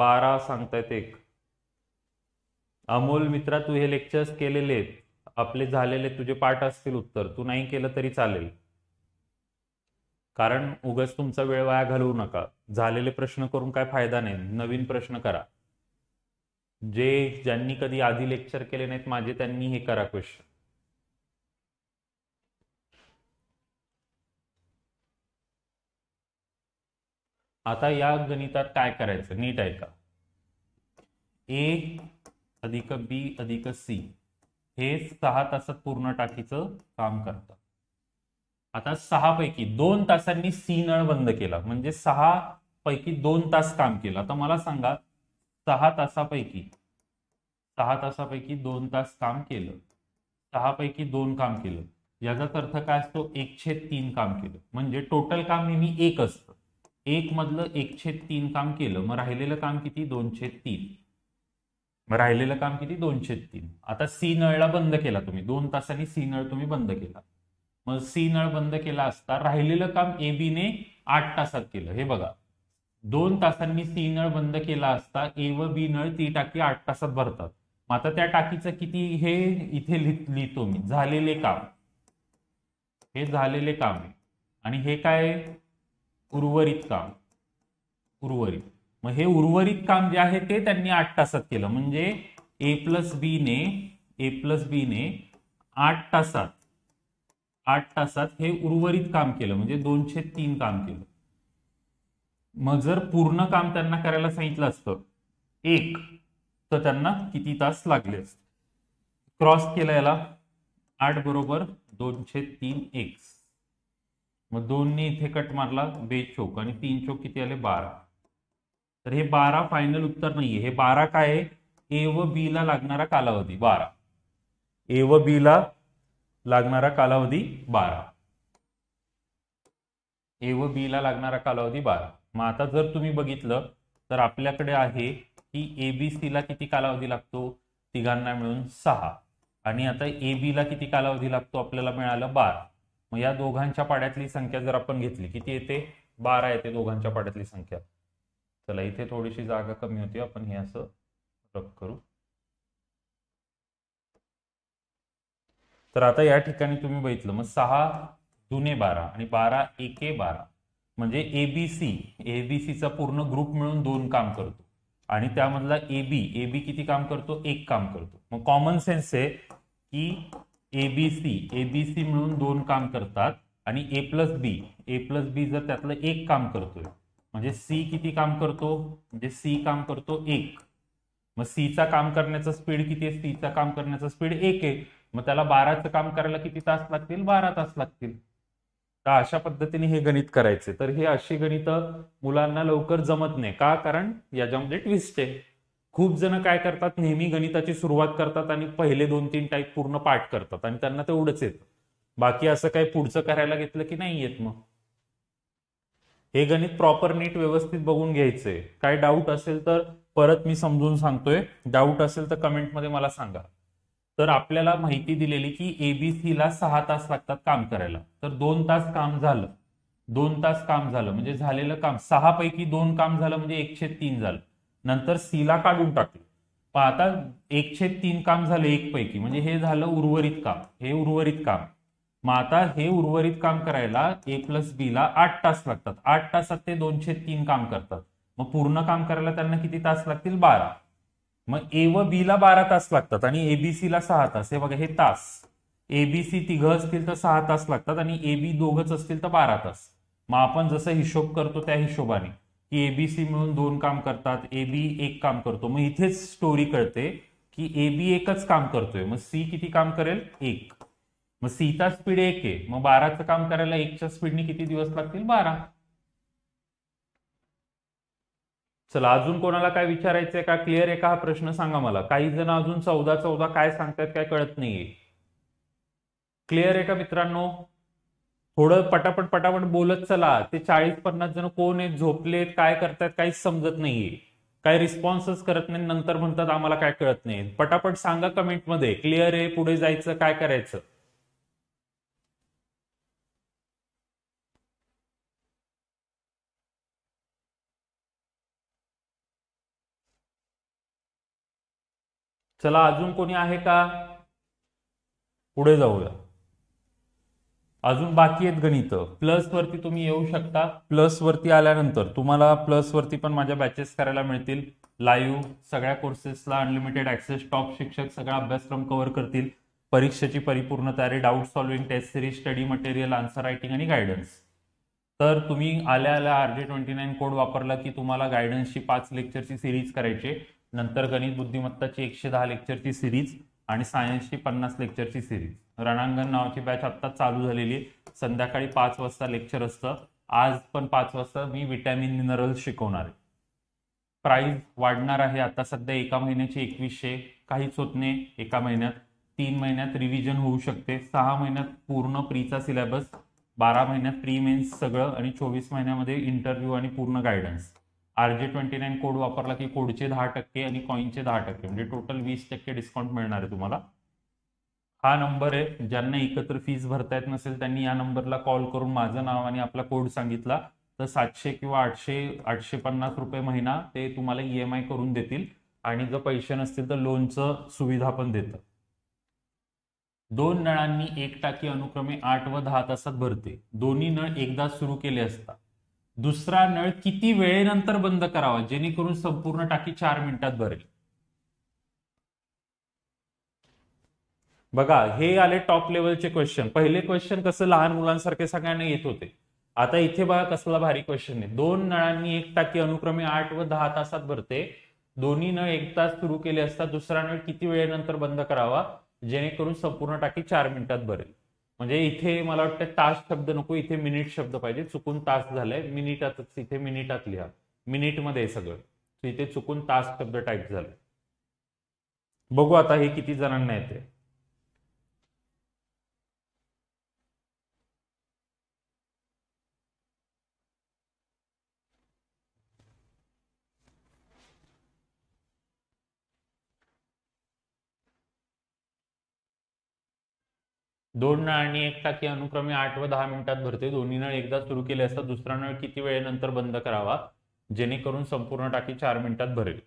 बारा सांगतायत एक अमोल मित्रा तू हे लेक्चर्स केलेले आपले झालेले तुझे पाठ असतील उत्तर तू नाही केलं तरी चालेल कारण उगाच तुमचा वेळ वाया घालवू नका झालेले प्रश्न करून काय फायदा नाही नवीन प्रश्न करा जे ज्यांनी कधी आधी लेक्चर केले नाहीत माझे त्यांनी हे करा क्वेश्चन आता या गणितात काय करायचं नीट ऐका ए अधिक बी अधिक सी हे सहा तासात पूर्ण टाकीचं काम करतात आता सहा पैकी दोन तासांनी सी नळ बंद केला म्हणजे सहा पैकी दोन तास काम केलं आता मला सांगा सहा तासापैकी सहा तासापैकी दोन तास काम केलं सहा पैकी दोन काम केलं याचाच अर्थ काय असतो एकशे तीन काम केलं म्हणजे टोटल काम नेहमी एक असतं एक मधलं एकशे तीन काम केलं मग राहिलेलं काम किती दोनशे तीन मग राहिलेलं काम किती दोनशे तीन आता सी नळला बंद केला तुम्ही दोन तासांनी सी नळ तुम्ही बंद केला मग सी नळ बंद केला असता राहिलेलं काम ए ने आठ तासात केलं हे बघा दोन तासांनी सी नळ बंद केला असता ए व बी नळ ती टाकी आठ तासात भरतात मग आता त्या टाकीचं किती हे इथे लिहितो मी झालेले काम हे झालेले काम आहे आणि हे काय उर्वरित काम उर्वरित मग हे उर्वरित काम जे आहे ते त्यांनी आठ तासात केलं म्हणजे ए प्लस बी ने ए प्लस बी ने आठ तासात आठ तासात हे उर्वरित काम केलं म्हणजे दोनशे तीन काम केलं मग जर पूर्ण काम त्यांना करायला सांगितलं असतं एक तर त्यांना किती तास लागले असते क्रॉस केला याला आठ बरोबर दोनशे तीन एक्स मग दोनने इथे कट मारला बे चोक आणि तीन चोक किती आले बारा तर हे बारा फायनल उत्तर नाहीये हे बारा काय आहे ए व बी ला लागणारा कालावधी बारा ए व बी ला लागणारा कालावधी बारा ए व बी ला लागणारा कालावधी बारा मग आता जर तुम्ही बघितलं तर आपल्याकडे आहे की ए बी सीला किती कालावधी लागतो तिघांना मिळून सहा आणि आता ए बीला किती कालावधी लागतो आपल्याला मिळालं बारा मग या दोघांच्या पाड्यातली संख्या जर आपण घेतली किती येते बारा येते दोघांच्या पाड्यातली संख्या चला इथे थोडीशी जागा कमी होती आपण हे असं रक करू तर आता या ठिकाणी तुम्ही बघितलं मग सहा जुने बारा आणि बारा एके बारा म्हणजे एबीसी चा पूर्ण ग्रुप मिळून दोन काम करतो आणि त्यामधला एबी एबी किती काम करतो एक काम करतो मग कॉमन सेन्स आहे की एबीसी एबीसी मिळून दोन काम करतात आणि ए प्लस बी ए प्लस बी जर त्यातलं एक काम करतोय म्हणजे सी किती काम करतो म्हणजे सी काम करतो एक मग सीचा काम करण्याचा स्पीड किती आहे सीचा काम करण्याचा स्पीड एक आहे मग त्याला बाराचं काम करायला किती तास लागतील बारा तास लागतील तर अशा पद्धतीने हे गणित करायचे तर हे अशी गणित मुलांना लवकर जमत नाही का कारण याच्यामध्ये ट्विस्ट आहे खूप जण काय करतात नेहमी गणिताची सुरुवात करतात आणि पहिले दोन तीन टाईप पूर्ण पाठ करतात आणि त्यांना तेवढंच येत बाकी असं काही पुढचं करायला घेतलं की नाही येत मग हे गणित प्रॉपर नीट व्यवस्थित बघून घ्यायचंय काय डाऊट असेल तर परत मी समजून सांगतोय डाऊट असेल तर कमेंटमध्ये मला सांगा तर आपल्याला माहिती दिलेली की एबीसी ला सहा तास लागतात काम करायला तर दोन तास काम झालं दोन तास काम झालं म्हणजे झालेलं काम सहा पैकी दोन काम झालं म्हणजे एकशे तीन झालं नंतर सी ला काढून टाकलं पण आता एकशे तीन काम झालं एक पैकी म्हणजे हे झालं उर्वरित काम हे उर्वरित काम मग आता हे उर्वरित काम करायला ए प्लस बी ला आठ तास लागतात आठ तासात ते दोनशे तीन काम करतात मग पूर्ण काम करायला त्यांना किती तास लागतील बारा मग ए व बी ला बारा तास लागतात आणि एबीसी ला सहा तास हे बघा हे तास एबीसी तिघ असतील तर सहा तास लागतात आणि एबी दोघच असतील तर बारा तास मग आपण जसं हिशोब करतो त्या हिशोबाने की एबीसी मिळून दोन काम करतात एबी एक काम करतो मग इथेच स्टोरी कळते की एबी एकच काम करतोय मग सी किती काम करेल एक मग सीचा स्पीड एक आहे मग बाराचं काम करायला एकच्या स्पीडने किती दिवस लागतील बारा चला अजून कोणाला काय विचारायचंय का क्लिअर आहे का हा प्रश्न सांगा मला काही जण अजून चौदा चौदा काय सांगतायत काय कळत नाहीये क्लिअर आहे का मित्रांनो थोडं पटापट पटापट बोलत चला ते चाळीस पन्नास जण कोण आहेत झोपलेत काय करतात काहीच समजत नाहीये काय रिस्पॉन्सच करत नाही नंतर म्हणतात आम्हाला काय कळत नाही पटापट सांगा कमेंटमध्ये क्लिअर आहे पुढे जायचं काय करायचं चला अजून कोणी आहे का पुढे जाऊया अजून बाकी आहेत गणित प्लस वरती तुम्ही येऊ शकता प्लस वरती आल्यानंतर तुम्हाला प्लस वरती पण माझ्या बॅचेस करायला मिळतील लाईव्ह सगळ्या कोर्सेसला अनलिमिटेड ऍक्सेस टॉप शिक्षक सगळा अभ्यासक्रम कव्हर करतील परीक्षेची परिपूर्ण तयारी doubt solving test series study material answer writing आणि गायडन्स तर तुम्ही आल्या आल्या R J twenty nine code वापरला की तुम्हाला गायडन्सची पाच लेक्चरची सिरीज करायची नंतर गणित बुद्धिमत्ताची एकशे दहा लेक्चरची सिरीज आणि सायन्सची पन्नास लेक्चरची सिरीज रणांगण नावाची बॅच आत्ताच चालू झालेली आहे संध्याकाळी पाच वाजता लेक्चर असतं आज पण पाच वाजता मी विटॅमिन मिनरल्स शिकवणार आहे प्राईज वाढणार आहे आता सध्या एका महिन्याची एकवीसशे काहीच होत नाही एका महिन्यात तीन महिन्यात रिव्हिजन होऊ शकते सहा महिन्यात पूर्ण प्रीचा सिलेबस बारा महिन्यात प्री मेन्स सगळं आणि चोवीस महिन्यामध्ये इंटरव्ह्यू आणि पूर्ण guidance R twenty nine code वापरला की कोडचे दहा टक्के आणि कॉईनचे दहा टक्के म्हणजे टोटल वीस टक्के डिस्काउंट मिळणार आहे तुम्हाला हा नंबर आहे ज्यांना एकत्र फीस भरता येत नसेल त्यांनी या नंबरला कॉल करून माझं नाव आणि आपला कोड सांगितला तर सातशे किंवा आठशे आठशे पन्नास रुपये महिना ते तुम्हाला ई e एम करून देतील आणि जर पैसे नसतील तर लोनचं सुविधा पण देतं दोन नळांनी एक टाकी अनुक्रमे आठ व दहा तासात भरते दोन्ही नळ एकदा सुरू केले असता दुसरा नळ किती वेळेनंतर बंद करावा जेणेकरून संपूर्ण टाकी चार मिनिटात भरेल बघा हे आले टॉप लेवलचे क्वेश्चन पहिले क्वेश्चन कसं लहान मुलांसारखे सगळ्यांना येत होते आता इथे बघा कसला भारी क्वेश्चन आहे दोन नळांनी एक टाकी अनुक्रमे आठ व दहा तासात भरते दोन्ही नळ एक तास सुरू केले असता दुसरा नळ किती वेळेनंतर बंद करावा जेणेकरून संपूर्ण टाकी चार मिनिटात भरेल म्हणजे इथे मला वाटतं तास शब्द नको इथे मिनिट शब्द पाहिजे चुकून तास झालाय मिनिटातच इथे मिनिटात लिहा मिनिटमध्ये सगळं इथे चुकून तास शब्द टाईप झालाय बघू आता हे किती जणांना येते दोन नळ आणि एक टाकी अनुक्रमे आठ व दहा मिनिटात भरते दोन्ही नळ एकदा सुरू केले असता दुसरा नळ किती वेळेनंतर बंद करावा जेणेकरून संपूर्ण टाकी चार मिनिटात भरेल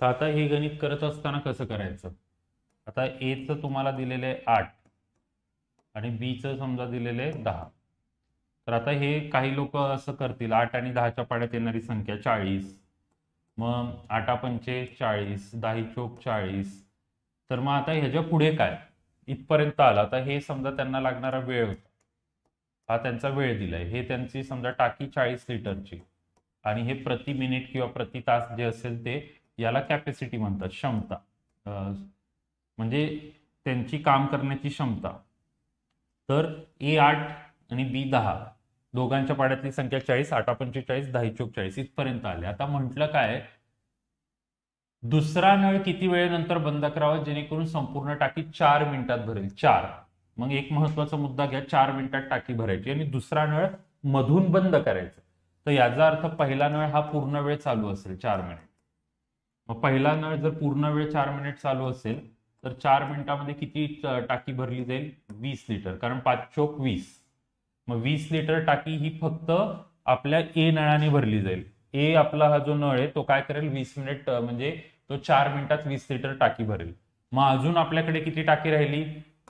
तर आता हे गणित करत असताना कसं करायचं आता एचं तुम्हाला दिलेले आहे आठ आणि बीचं समजा दिलेले आहे दहा तर आता हे काही लोक असं करतील आठ आणि दहाच्या पाड्यात येणारी संख्या चाळीस मग आठा पंचे चाळीस दहा चोक चाळीस तर मग आता ह्याच्या पुढे काय इथपर्यंत आला आता हे समजा त्यांना लागणारा वेळ होता हा त्यांचा वेळ दिलाय हे त्यांची समजा टाकी चाळीस लिटरची आणि हे प्रति मिनिट किंवा प्रति तास जे असेल ते याला कॅपॅसिटी म्हणतात क्षमता म्हणजे त्यांची काम करण्याची क्षमता तर ए आठ आणि बी दहा दोघांच्या पाड्यातली संख्या चाळीस आठा पंचेचाळीस दहा चोक चाळीस इथपर्यंत आले आता म्हटलं काय दुसरा नळ किती वेळेनंतर बंद करावा जेणेकरून संपूर्ण टाकी चार मिनिटात भरेल चार मग एक महत्वाचा मुद्दा घ्या चार मिनिटात टाकी भरायची आणि दुसरा नळ मधून बंद करायचा तर याचा अर्थ पहिला नळ हा पूर्ण वेळ चालू असेल चार मिनिट मग पहिला नळ जर पूर्ण वेळ चार मिनिट चालू असेल तर चार मिनिटामध्ये किती टाकी भरली जाईल वीस लिटर कारण पाच चोक वीस मग वीस लिटर टाकी ही फक्त आपल्या ए नळाने भरली जाईल ए आपला हा जो नळ आहे तो काय करेल वीस मिनिट म्हणजे तो चार मिनिटात वीस लिटर टाकी भरेल मग अजून आपल्याकडे किती टाकी राहिली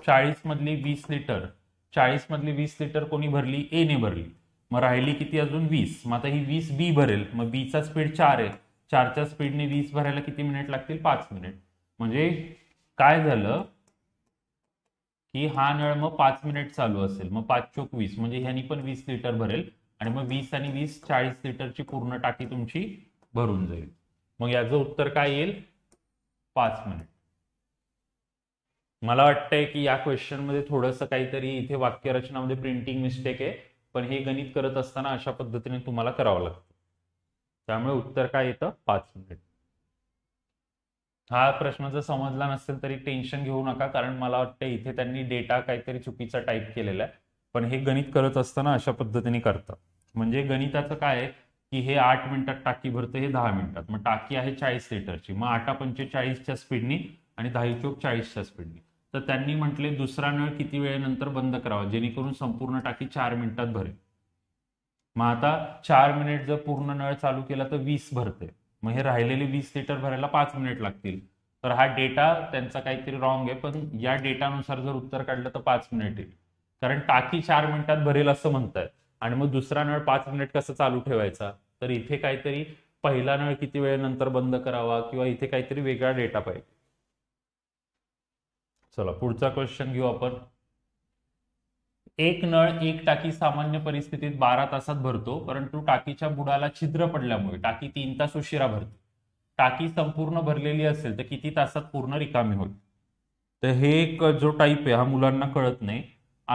चाळीस मधली वीस लिटर चाळीस मधली वीस लिटर कोणी भरली ए ने भरली मग राहिली किती अजून वीस मग आता ही वीस बी भरेल मग बीचा स्पीड चार आहे चारच्या स्पीडने वीस भरायला किती मिनिट लागतील पाच मिनिट म्हणजे काय झालं की हा नळ मग पाच मिनिट चालू असेल मग पाच चोक वीस म्हणजे ह्यानी पण वीस लिटर भरेल आणि मग वीस आणि वीस चाळीस लिटरची पूर्ण टाकी तुमची भरून जाईल मग याचं उत्तर काय येईल पाच मिनिट मला वाटतंय की या क्वेश्चन मध्ये थोडंसं काहीतरी इथे वाक्यरचनामध्ये प्रिंटिंग मिस्टेक आहे पण हे गणित करत असताना अशा पद्धतीने तुम्हाला करावं लागतं त्यामुळे उत्तर काय येतं पाच मिनिट हा प्रश्न जर समजला नसेल तरी टेन्शन घेऊ नका कारण मला वाटतं इथे त्यांनी डेटा काहीतरी चुकीचा टाईप केलेला आहे पण हे गणित करत असताना अशा पद्धतीने करतं म्हणजे गणिताचं काय आहे की हे आठ मिनिटात टाकी भरतं हे दहा मिनिटात मग टाकी आहे चाळीस लिटरची मग आठा पंचेचाळीसच्या स्पीडनी आणि दहावी चोक चाळीसच्या स्पीडनी तर त्यांनी म्हटले दुसरा नळ किती वेळेनंतर बंद करावा जेणेकरून संपूर्ण टाकी चार मिनिटात भरेल मग आता चार मिनिट जर पूर्ण नळ चालू केला तर वीस भरते मग हे राहिलेली वीस लिटर भरायला पाच मिनिट लागतील तर हा डेटा त्यांचा काहीतरी रॉंग आहे पण या डेटानुसार जर उत्तर काढलं तर पाच मिनिट येईल कारण टाकी चार मिनिटात भरेल असं म्हणताय आणि मग दुसरा नळ पाच मिनिट कसं चालू ठेवायचा तर इथे काहीतरी पहिला नळ किती वेळेनंतर बंद करावा किंवा इथे काहीतरी वेगळा डेटा पाहिजे चला पुढचा क्वेश्चन घेऊ आपण एक नळ एक टाकी सामान्य परिस्थितीत बारा तासात भरतो परंतु टाकीच्या बुडाला छिद्र पडल्यामुळे टाकी तीन तास उशिरा भरते टाकी संपूर्ण भरलेली असेल तर किती तासात पूर्ण रिकामी होईल तर हे एक जो टाईप आहे हा मुलांना कळत नाही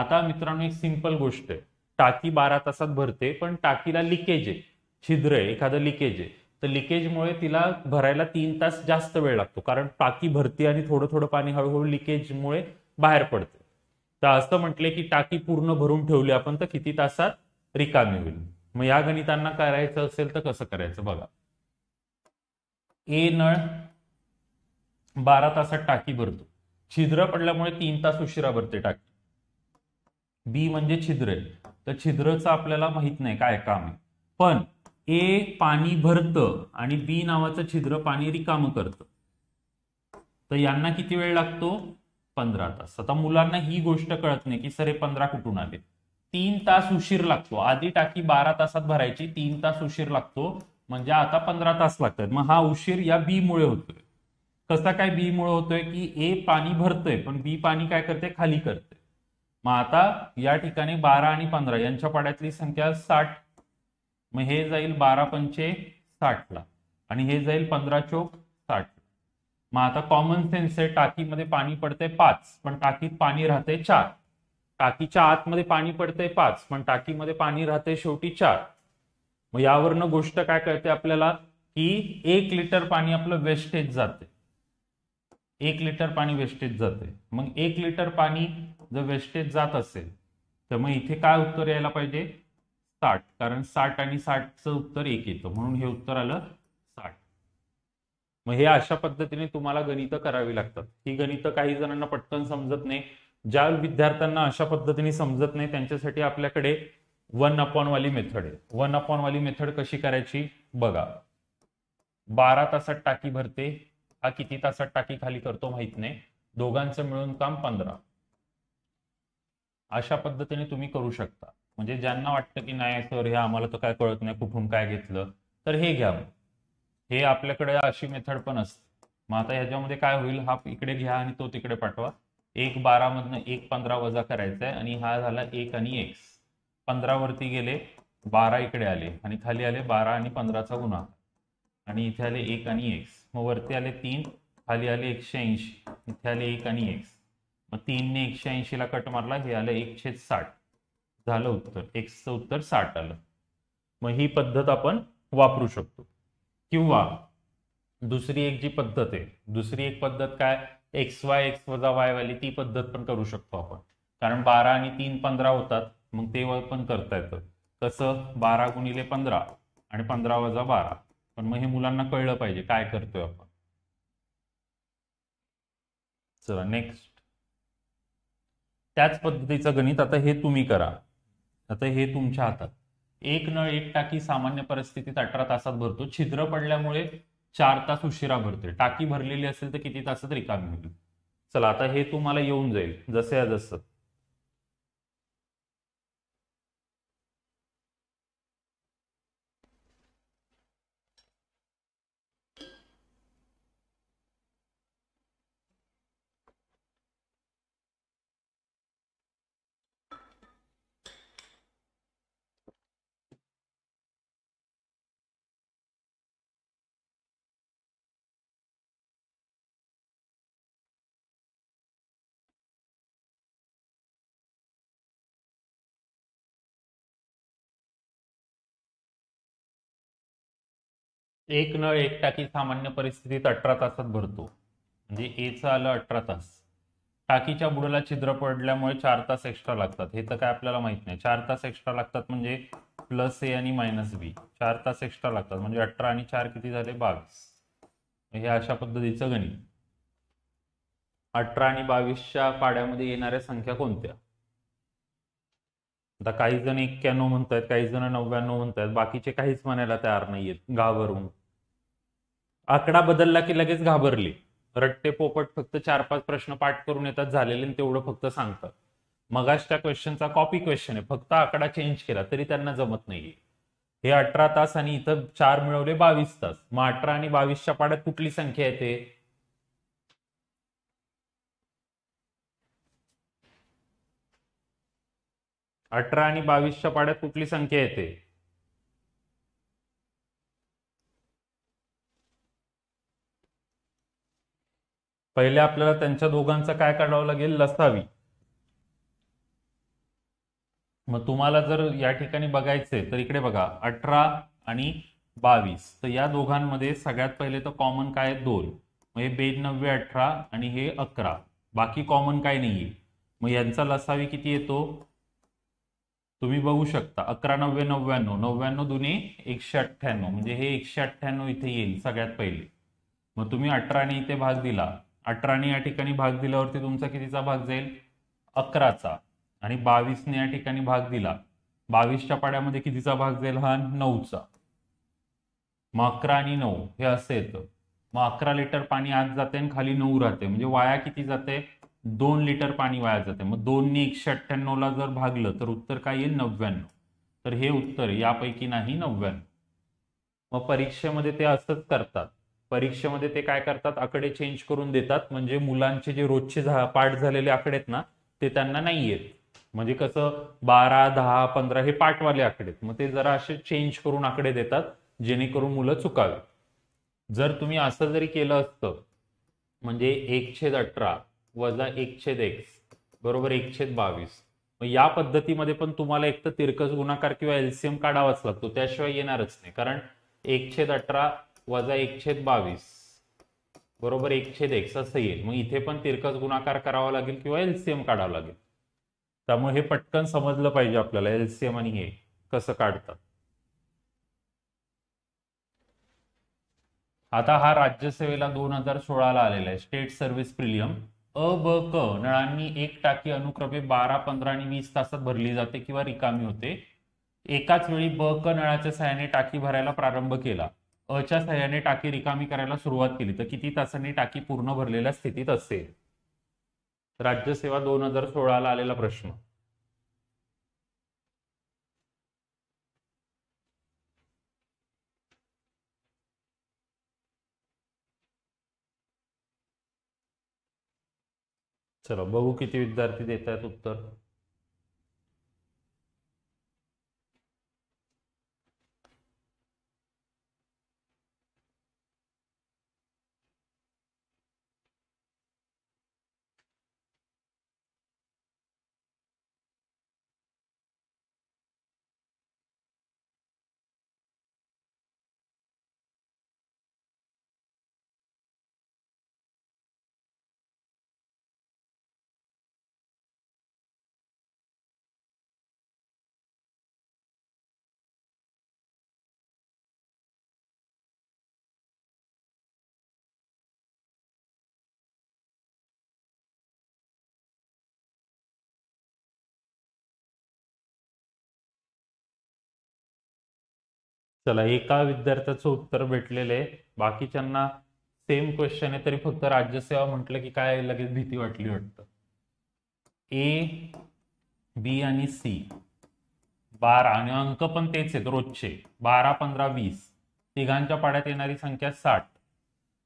आता मित्रांनो एक सिंपल गोष्ट आहे टाकी बारा तासात भरते पण टाकीला लिकेज आहे छिद्र आहे एखादं लिकेज आहे तर लिकेजमुळे तिला भरायला तीन तास जास्त वेळ लागतो कारण टाकी भरते आणि थोडं थोडं पाणी हळूहळू लिकेजमुळे बाहेर पडते तर असं म्हटले की टाकी पूर्ण भरून ठेवली आपण तर किती तासात रिकामी होईल मग या गणितांना करायचं असेल तर कसं करायचं बघा ए नळ बारा तासात टाकी भरतो छिद्र पडल्यामुळे तीन तास उशिरा भरते टाकी बी म्हणजे छिद्र आहे तर छिद्रचं आपल्याला माहित नाही काय काम आहे पण ए पाणी भरतं आणि बी नावाचं छिद्र पाणी रिकाम करतं तर यांना किती वेळ लागतो पंधरा तास आता मुलांना ही गोष्ट कळत नाही की सर हे पंधरा कुठून आले तीन तास उशीर लागतो आधी टाकी बारा तासात भरायची तीन तास उशीर लागतो म्हणजे आता पंधरा तास लागतात मग हा उशीर या बी मुळे होतोय कसा काय बी मुळे होतोय की ए पाणी भरतोय पण बी पाणी काय करते खाली करते मग आता या ठिकाणी बारा आणि पंधरा यांच्या पाड्यातली संख्या साठ मग हे जाईल बारा पंचे ला आणि हे जाईल पंधरा चोक साठला मग आता कॉमन सेन्स आहे टाकीमध्ये पाणी पडतंय पाच पण टाकीत पाणी राहते चार टाकीच्या आतमध्ये पाणी पडतंय पाच पण टाकीमध्ये पाणी राहते शेवटी चार मग यावरनं गोष्ट काय कळते आपल्याला की एक लिटर पाणी आपलं वेस्टेज जाते एक लिटर पाणी वेस्टेज जाते मग एक लिटर पाणी जर वेस्टेज जात असेल तर मग इथे काय उत्तर यायला पाहिजे साठ कारण साठ आणि साठचं उत्तर एक येतं म्हणून हे उत्तर आलं मग हे अशा पद्धतीने तुम्हाला गणित करावी लागतात ही गणित काही जणांना पटकन समजत नाही ज्या विद्यार्थ्यांना अशा पद्धतीने समजत नाही त्यांच्यासाठी आपल्याकडे वन अपॉन वाली मेथड आहे वन अपॉन वाली मेथड कशी करायची बघा बारा तासात टाकी भरते हा किती तासात टाकी खाली करतो माहित नाही दोघांचं मिळून काम पंधरा अशा पद्धतीने तुम्ही करू शकता म्हणजे ज्यांना वाटतं की नाही सर हे आम्हाला तर काय कळत नाही कुठून काय घेतलं तर हे घ्या हे आपल्याकडे अशी मेथड पण असते मग आता ह्याच्यामध्ये काय होईल हा इकडे घ्या आणि तो तिकडे पाठवा एक बारा मधनं एक पंधरा वजा करायचा आहे आणि हा झाला एक आणि एक्स पंधरा वरती गेले बारा इकडे आले आणि खाली आले बारा आणि पंधराचा गुन्हा आणि इथे आले एक आणि एक्स मग वरती आले तीन खाली आले एकशे ऐंशी इथे आले एक आणि एक्स मग तीनने एकशे ऐंशीला कट मारला हे आलं एकशे साठ झालं उत्तर एक्सचं उत्तर साठ आलं मग ही पद्धत आपण वापरू शकतो किंवा दुसरी एक जी पद्धत आहे दुसरी एक पद्धत काय एक्स वाय एक्स वजा वाय वाली ती पद्धत पण करू शकतो आपण कारण बारा आणि तीन पंधरा होतात मग ते पण करता येतं कसं बारा गुणिले पंधरा आणि पंधरा वजा बारा पण मग हे मुलांना कळलं पाहिजे काय करतोय आपण चला नेक्स्ट त्याच पद्धतीचं गणित आता हे तुम्ही करा आता हे तुमच्या हातात एक नळ एक टाकी सामान्य परिस्थितीत अठरा तासात भरतो छिद्र पडल्यामुळे चार तास उशिरा भरते टाकी भरलेली असेल तर किती तासात रिकामी होईल चला आता हे तुम्हाला येऊन जाईल जसे जसं एक नळ एक टाकी सामान्य परिस्थितीत अठरा तासात भरतो म्हणजे एचं आलं अठरा तास टाकीच्या बुडाला छिद्र पडल्यामुळे चार तास एक्स्ट्रा लागतात हे तर काय आपल्याला माहित नाही चार तास एक्स्ट्रा लागतात म्हणजे प्लस ए आणि मायनस बी चार तास एक्स्ट्रा लागतात म्हणजे अठरा आणि चार किती झाले बावीस हे अशा पद्धतीचं गणित अठरा आणि बावीसच्या पाड्यामध्ये येणाऱ्या संख्या कोणत्या आता काही जण एक्क्याण्णव म्हणतात काही जण नव्याण्णव म्हणतात बाकीचे काहीच म्हणायला तयार नाहीयेत गावरून आकडा बदलला की लगेच घाबरली रट्टे पोपट फक्त चार पाच प्रश्न पाठ करून येतात झालेले तेवढं फक्त सांगतात त्या क्वेश्चनचा कॉपी क्वेश्चन आहे फक्त आकडा चेंज केला तरी त्यांना जमत नाहीये हे अठरा तास आणि इथं चार मिळवले बावीस तास मग अठरा आणि बावीसच्या पाड्यात कुठली संख्या येते अठरा आणि बावीसच्या पाड्यात कुठली संख्या येते पहिले आपल्याला त्यांच्या दोघांचं काय काढावं लागेल लसावी मग तुम्हाला जर या ठिकाणी बघायचंय तर इकडे बघा अठरा आणि बावीस तर या दोघांमध्ये सगळ्यात पहिले तर कॉमन काय दोन हे बेनव्वे अठरा आणि हे अकरा बाकी कॉमन काय नाहीये मग यांचा लसावी किती येतो तुम्ही बघू शकता अकरा नव्वे नव्याण्णव नव्याण्णव दोन्ही एकशे अठ्ठ्याण्णव म्हणजे हे एकशे अठ्ठ्याण्णव इथे येईल सगळ्यात पहिले मग तुम्ही अठराने इथे भाग दिला अठराने या ठिकाणी भाग दिल्यावरती तुमचा कितीचा भाग जाईल अकराचा आणि बावीसने या ठिकाणी भाग दिला बावीसच्या पाड्यामध्ये कितीचा भाग जाईल हा नऊचा मग अकरा आणि नऊ हे असं येतं मग अकरा लिटर पाणी आत जाते आणि खाली नऊ राहते म्हणजे वाया किती जाते दोन लिटर पाणी वाया जाते मग दोनने एकशे ला जर भागलं तर उत्तर काय येईल नव्याण्णव तर हे उत्तर यापैकी नाही नव्याण्णव मग परीक्षेमध्ये ते असंच करतात परीक्षेमध्ये ते काय करतात आकडे चेंज करून देतात म्हणजे मुलांचे जे रोजचे पाठ झालेले आकडे आहेत ना ते त्यांना नाही येत म्हणजे कसं बारा दहा पंधरा हे पाठवाले आकडे मग ते जरा असे चेंज करून आकडे देतात जेणेकरून मुलं चुकावे जर तुम्ही असं जरी केलं असतं म्हणजे एक छेद अठरा वजा एक छेद एक्स बरोबर एक छेद बावीस मग या पद्धतीमध्ये पण तुम्हाला एक तर तिरकस गुणाकार किंवा एलसीएम काढावाच लागतो त्याशिवाय येणारच नाही कारण एक छेद अठरा वजा एकशेद बावीस बरोबर एकशेद एक्स असं येईल मग इथे पण तिरकस गुणाकार करावा लागेल किंवा एलसीएम काढावं लागेल त्यामुळे हे पटकन समजलं पाहिजे आपल्याला एलसीएम आणि हे कसं काढतात आता हा राज्यसेवेला दोन हजार सोळाला आलेला आहे स्टेट सर्व्हिस प्रिलियम अ ब क नळांनी एक टाकी अनुक्रमे बारा पंधरा आणि वीस तासात भरली जाते किंवा रिकामी होते एकाच वेळी ब क नळाच्या सहाय्याने टाकी भरायला प्रारंभ केला अच्या सहाय्याने टाकी रिकामी करायला सुरुवात केली तर किती तासांनी टाकी पूर्ण भरलेल्या स्थितीत असेल राज्यसेवा दोन हजार सोळाला आलेला प्रश्न चला बघू किती विद्यार्थी देत आहेत उत्तर चला एका विद्यार्थ्याचं उत्तर भेटलेलं आहे बाकीच्यांना सेम क्वेश्चन आहे तरी फक्त राज्यसेवा म्हटलं की काय लगेच भीती वाटली वाटत ए बी आणि सी बारा आणि अंक पण तेच आहेत रोजचे बारा पंधरा वीस तिघांच्या पाड्यात येणारी संख्या साठ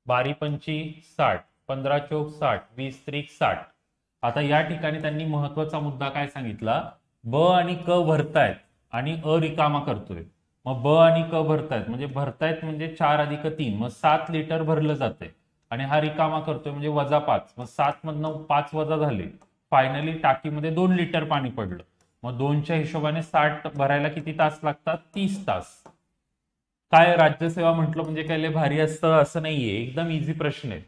बारी पंची साठ पंधरा चौक साठ वीस त्रिक साठ आता या ठिकाणी त्यांनी महत्वाचा मुद्दा काय सांगितला ब आणि क भरतायत आणि अ रिकामा करतोय मग ब आणि क भरतायत म्हणजे भरतायत म्हणजे चार अधिक तीन मग सात लिटर भरलं जाते आणि हा रिकामा करतोय म्हणजे वजा पाच मग सात मधन पाच वजा झाले फायनली टाकीमध्ये दोन लिटर पाणी पडलं मग दोनच्या हिशोबाने साठ भरायला किती तास लागतात तीस तास काय राज्यसेवा म्हटलं म्हणजे काय भारी असतं असं नाहीये एकदम इझी प्रश्न आहे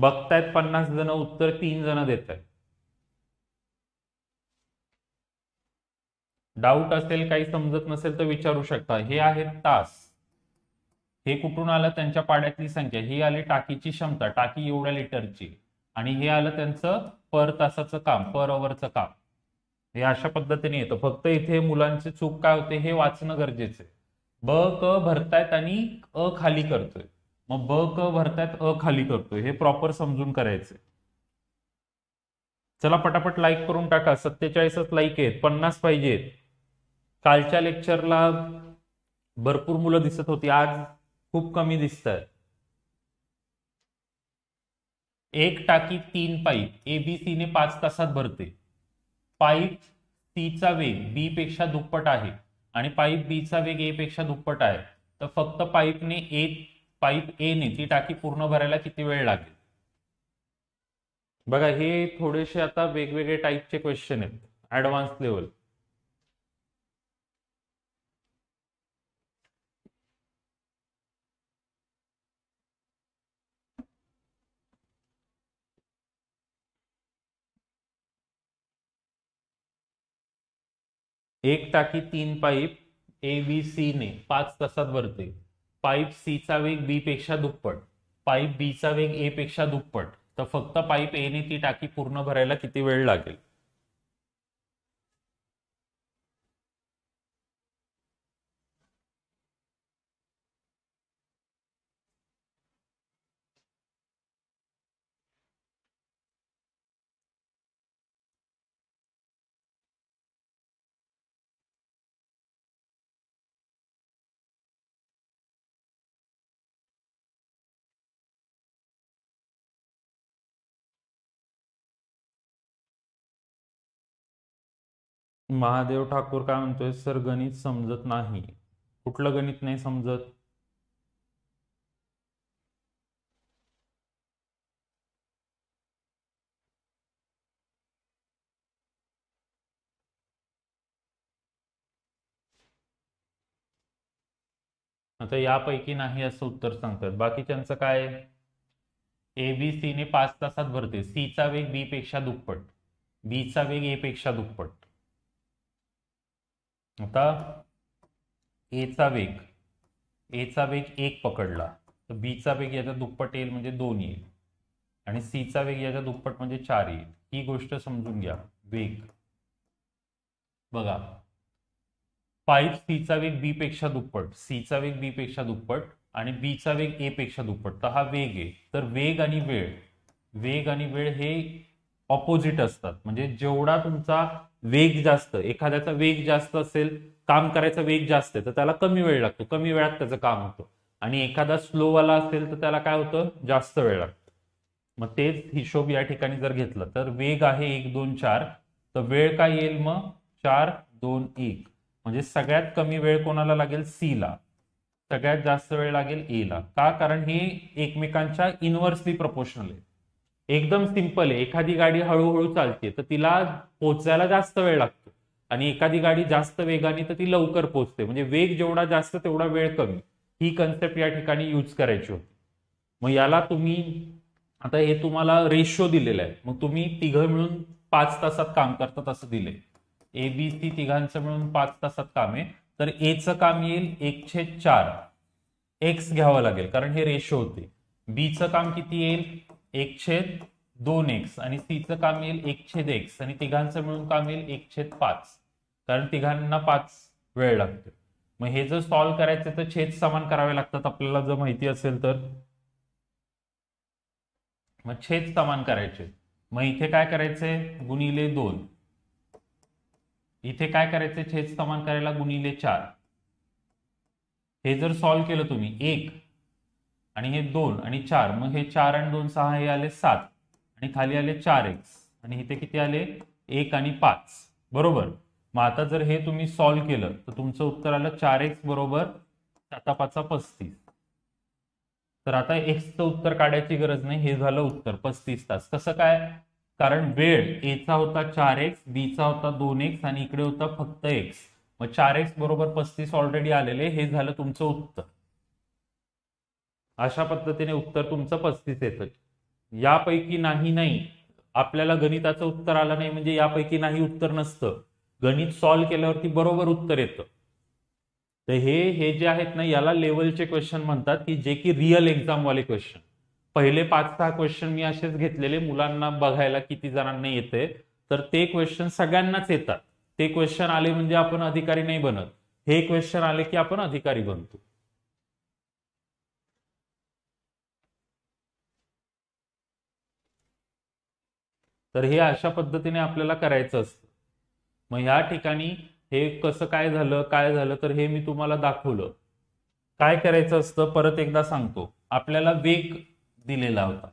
बघतायत पन्नास जण उत्तर तीन जण देत आहेत डाऊट असेल काही समजत नसेल तर विचारू शकता हे आहे तास हे कुठून आलं त्यांच्या पाड्यातली संख्या ही आली टाकीची क्षमता टाकी एवढ्या लिटरची आणि हे आलं त्यांचं पर तासाचं काम पर अवरचं काम हे अशा पद्धतीने येतं फक्त इथे मुलांची चूक काय होते हे वाचणं गरजेचं आहे ब क भरतायत आणि अ खाली करतोय मग ब क भरतायत अ खाली करतोय हे प्रॉपर समजून करायचंय चला पटापट लाईक करून टाका सत्तेचाळीसच लाईक आहेत पन्नास पाहिजेत कालच्या लेक्चरला भरपूर मुलं दिसत होती आज खूप कमी दिसत आहेत एक टाकी तीन पाईप सी ने पाच तासात भरते पाईप चा वेग बी पेक्षा दुप्पट आहे आणि पाईप बी चा वेग ए पेक्षा दुप्पट आहे तर फक्त पाईपने ए पाईप ए ने ती टाकी पूर्ण भरायला किती वेळ लागेल बघा हे थोडेसे आता वेगवेगळे टाईपचे क्वेश्चन आहेत ऍडव्हान्स लेवल एक टाकी तीन पाईप ए बी सी ने पाच तासात भरते पाईप सी चा वेग बी पेक्षा दुप्पट पाईप चा वेग ए पेक्षा दुप्पट तर फक्त पाईप ने ती टाकी पूर्ण भरायला किती वेळ लागेल महादेव ठाकूर काय म्हणतोय सर गणित समजत नाही कुठलं गणित नाही समजत आता यापैकी नाही असं उत्तर सांगतात त्यांचं काय ए बी सी ने पाच तासात भरते चा वेग बी पेक्षा दुप्पट बीचा वेग ए पेक्षा दुप्पट आता एचा वेग एचा वेग एक पकडला तर बीचा वेग याच्या दुप्पट येईल म्हणजे दोन येईल आणि सीचा वेग याच्या दुप्पट म्हणजे चार येईल ही गोष्ट समजून घ्या वेग बघा सी सीचा वेग बी पेक्षा दुप्पट सीचा वेग बी पेक्षा दुप्पट आणि बीचा वेग ए पेक्षा दुप्पट तर हा वेग आहे तर वेग आणि वेळ वेग आणि वेळ हे ऑपोजिट असतात म्हणजे जेवढा तुमचा वेग जास्त एखाद्याचा वेग जास्त असेल काम करायचा वेग जास्त आहे तर त्याला कमी वेळ लागतो कमी वेळात त्याचं काम होतं आणि एखादा स्लोवाला असेल तर त्याला काय होतं जास्त वेळ लागतो मग तेच हिशोब या ठिकाणी जर घेतलं तर वेग आहे एक दोन चार तर वेळ काय येईल मग चार दोन एक म्हणजे सगळ्यात कमी वेळ कोणाला लागेल सी ला सगळ्यात जास्त वेळ लागेल ए ला का कारण हे एकमेकांच्या इनव्हर्सली प्रपोर्शनल आहे एकदम सिंपल आहे एखादी गाडी हळूहळू चालते तर तिला पोचायला जास्त वेळ लागतो आणि एखादी गाडी जास्त वेगाने तर ती लवकर पोहोचते म्हणजे वेग जेवढा जास्त तेवढा वेळ कमी ही कन्सेप्ट या ठिकाणी यूज करायची होती मग याला तुम्ही आता हे तुम्हाला रेशो दिलेला आहे मग तुम्ही तिघं मिळून पाच तासात काम करतात असं दिले ए बी सी तिघांचं मिळून पाच तासात काम आहे तर एचं काम येईल एकशे चार एक्स घ्यावं लागेल कारण हे रेशो होते बीचं काम किती येईल एक छेद दोन एक्स आणि सीचं काम येईल एक छेद एक्स आणि तिघांचं मिळून काम येईल एक छेद पाच कारण तिघांना पाच वेळ लागतो मग हे जर सॉल्व्ह करायचे तर छेद समान करावे लागतात आपल्याला जर माहिती असेल तर मग छेद समान करायचे मग इथे काय करायचे गुणिले दोन इथे काय करायचे छेद समान करायला गुणिले चार हे जर सॉल्व्ह केलं तुम्ही एक आणि हे दोन आणि चार मग हे चार आणि दोन सहा हे आले सात आणि खाली आले चार एक्स आणि इथे किती आले एक आणि पाच बरोबर मग आता जर हे तुम्ही सॉल्व्ह केलं तर तुमचं उत्तर आलं चार एक्स बरोबर साता पस्तीस तर आता एक्सचं उत्तर काढायची गरज नाही हे झालं उत्तर पस्तीस तास कसं काय कारण वेळ एचा होता चार एक्स बीचा होता दोन एक्स आणि इकडे होता फक्त एक्स मग चार एक्स बरोबर पस्तीस ऑलरेडी आलेले हे झालं तुमचं उत्तर अशा पद्धतीने उत्तर तुमचं पस्तीस येतं यापैकी नाही नाही आपल्याला गणिताचं उत्तर आलं नाही म्हणजे यापैकी नाही उत्तर नसतं गणित सॉल्व्ह केल्यावरती बरोबर उत्तर येतं तर हे हे जे आहेत ना याला लेवलचे क्वेश्चन म्हणतात की जे की रिअल एक्झामवाले क्वेश्चन पहिले पाच सहा क्वेश्चन मी असेच घेतलेले मुलांना बघायला किती जणांना येते तर ते क्वेश्चन सगळ्यांनाच येतात ते क्वेश्चन आले म्हणजे आपण अधिकारी नाही बनत हे क्वेश्चन आले की आपण अधिकारी बनतो तर हे अशा पद्धतीने आपल्याला करायचं असतं मग ह्या ठिकाणी हे कसं काय झालं काय झालं तर हे मी तुम्हाला दाखवलं काय करायचं असतं परत एकदा सांगतो आपल्याला वेग दिलेला होता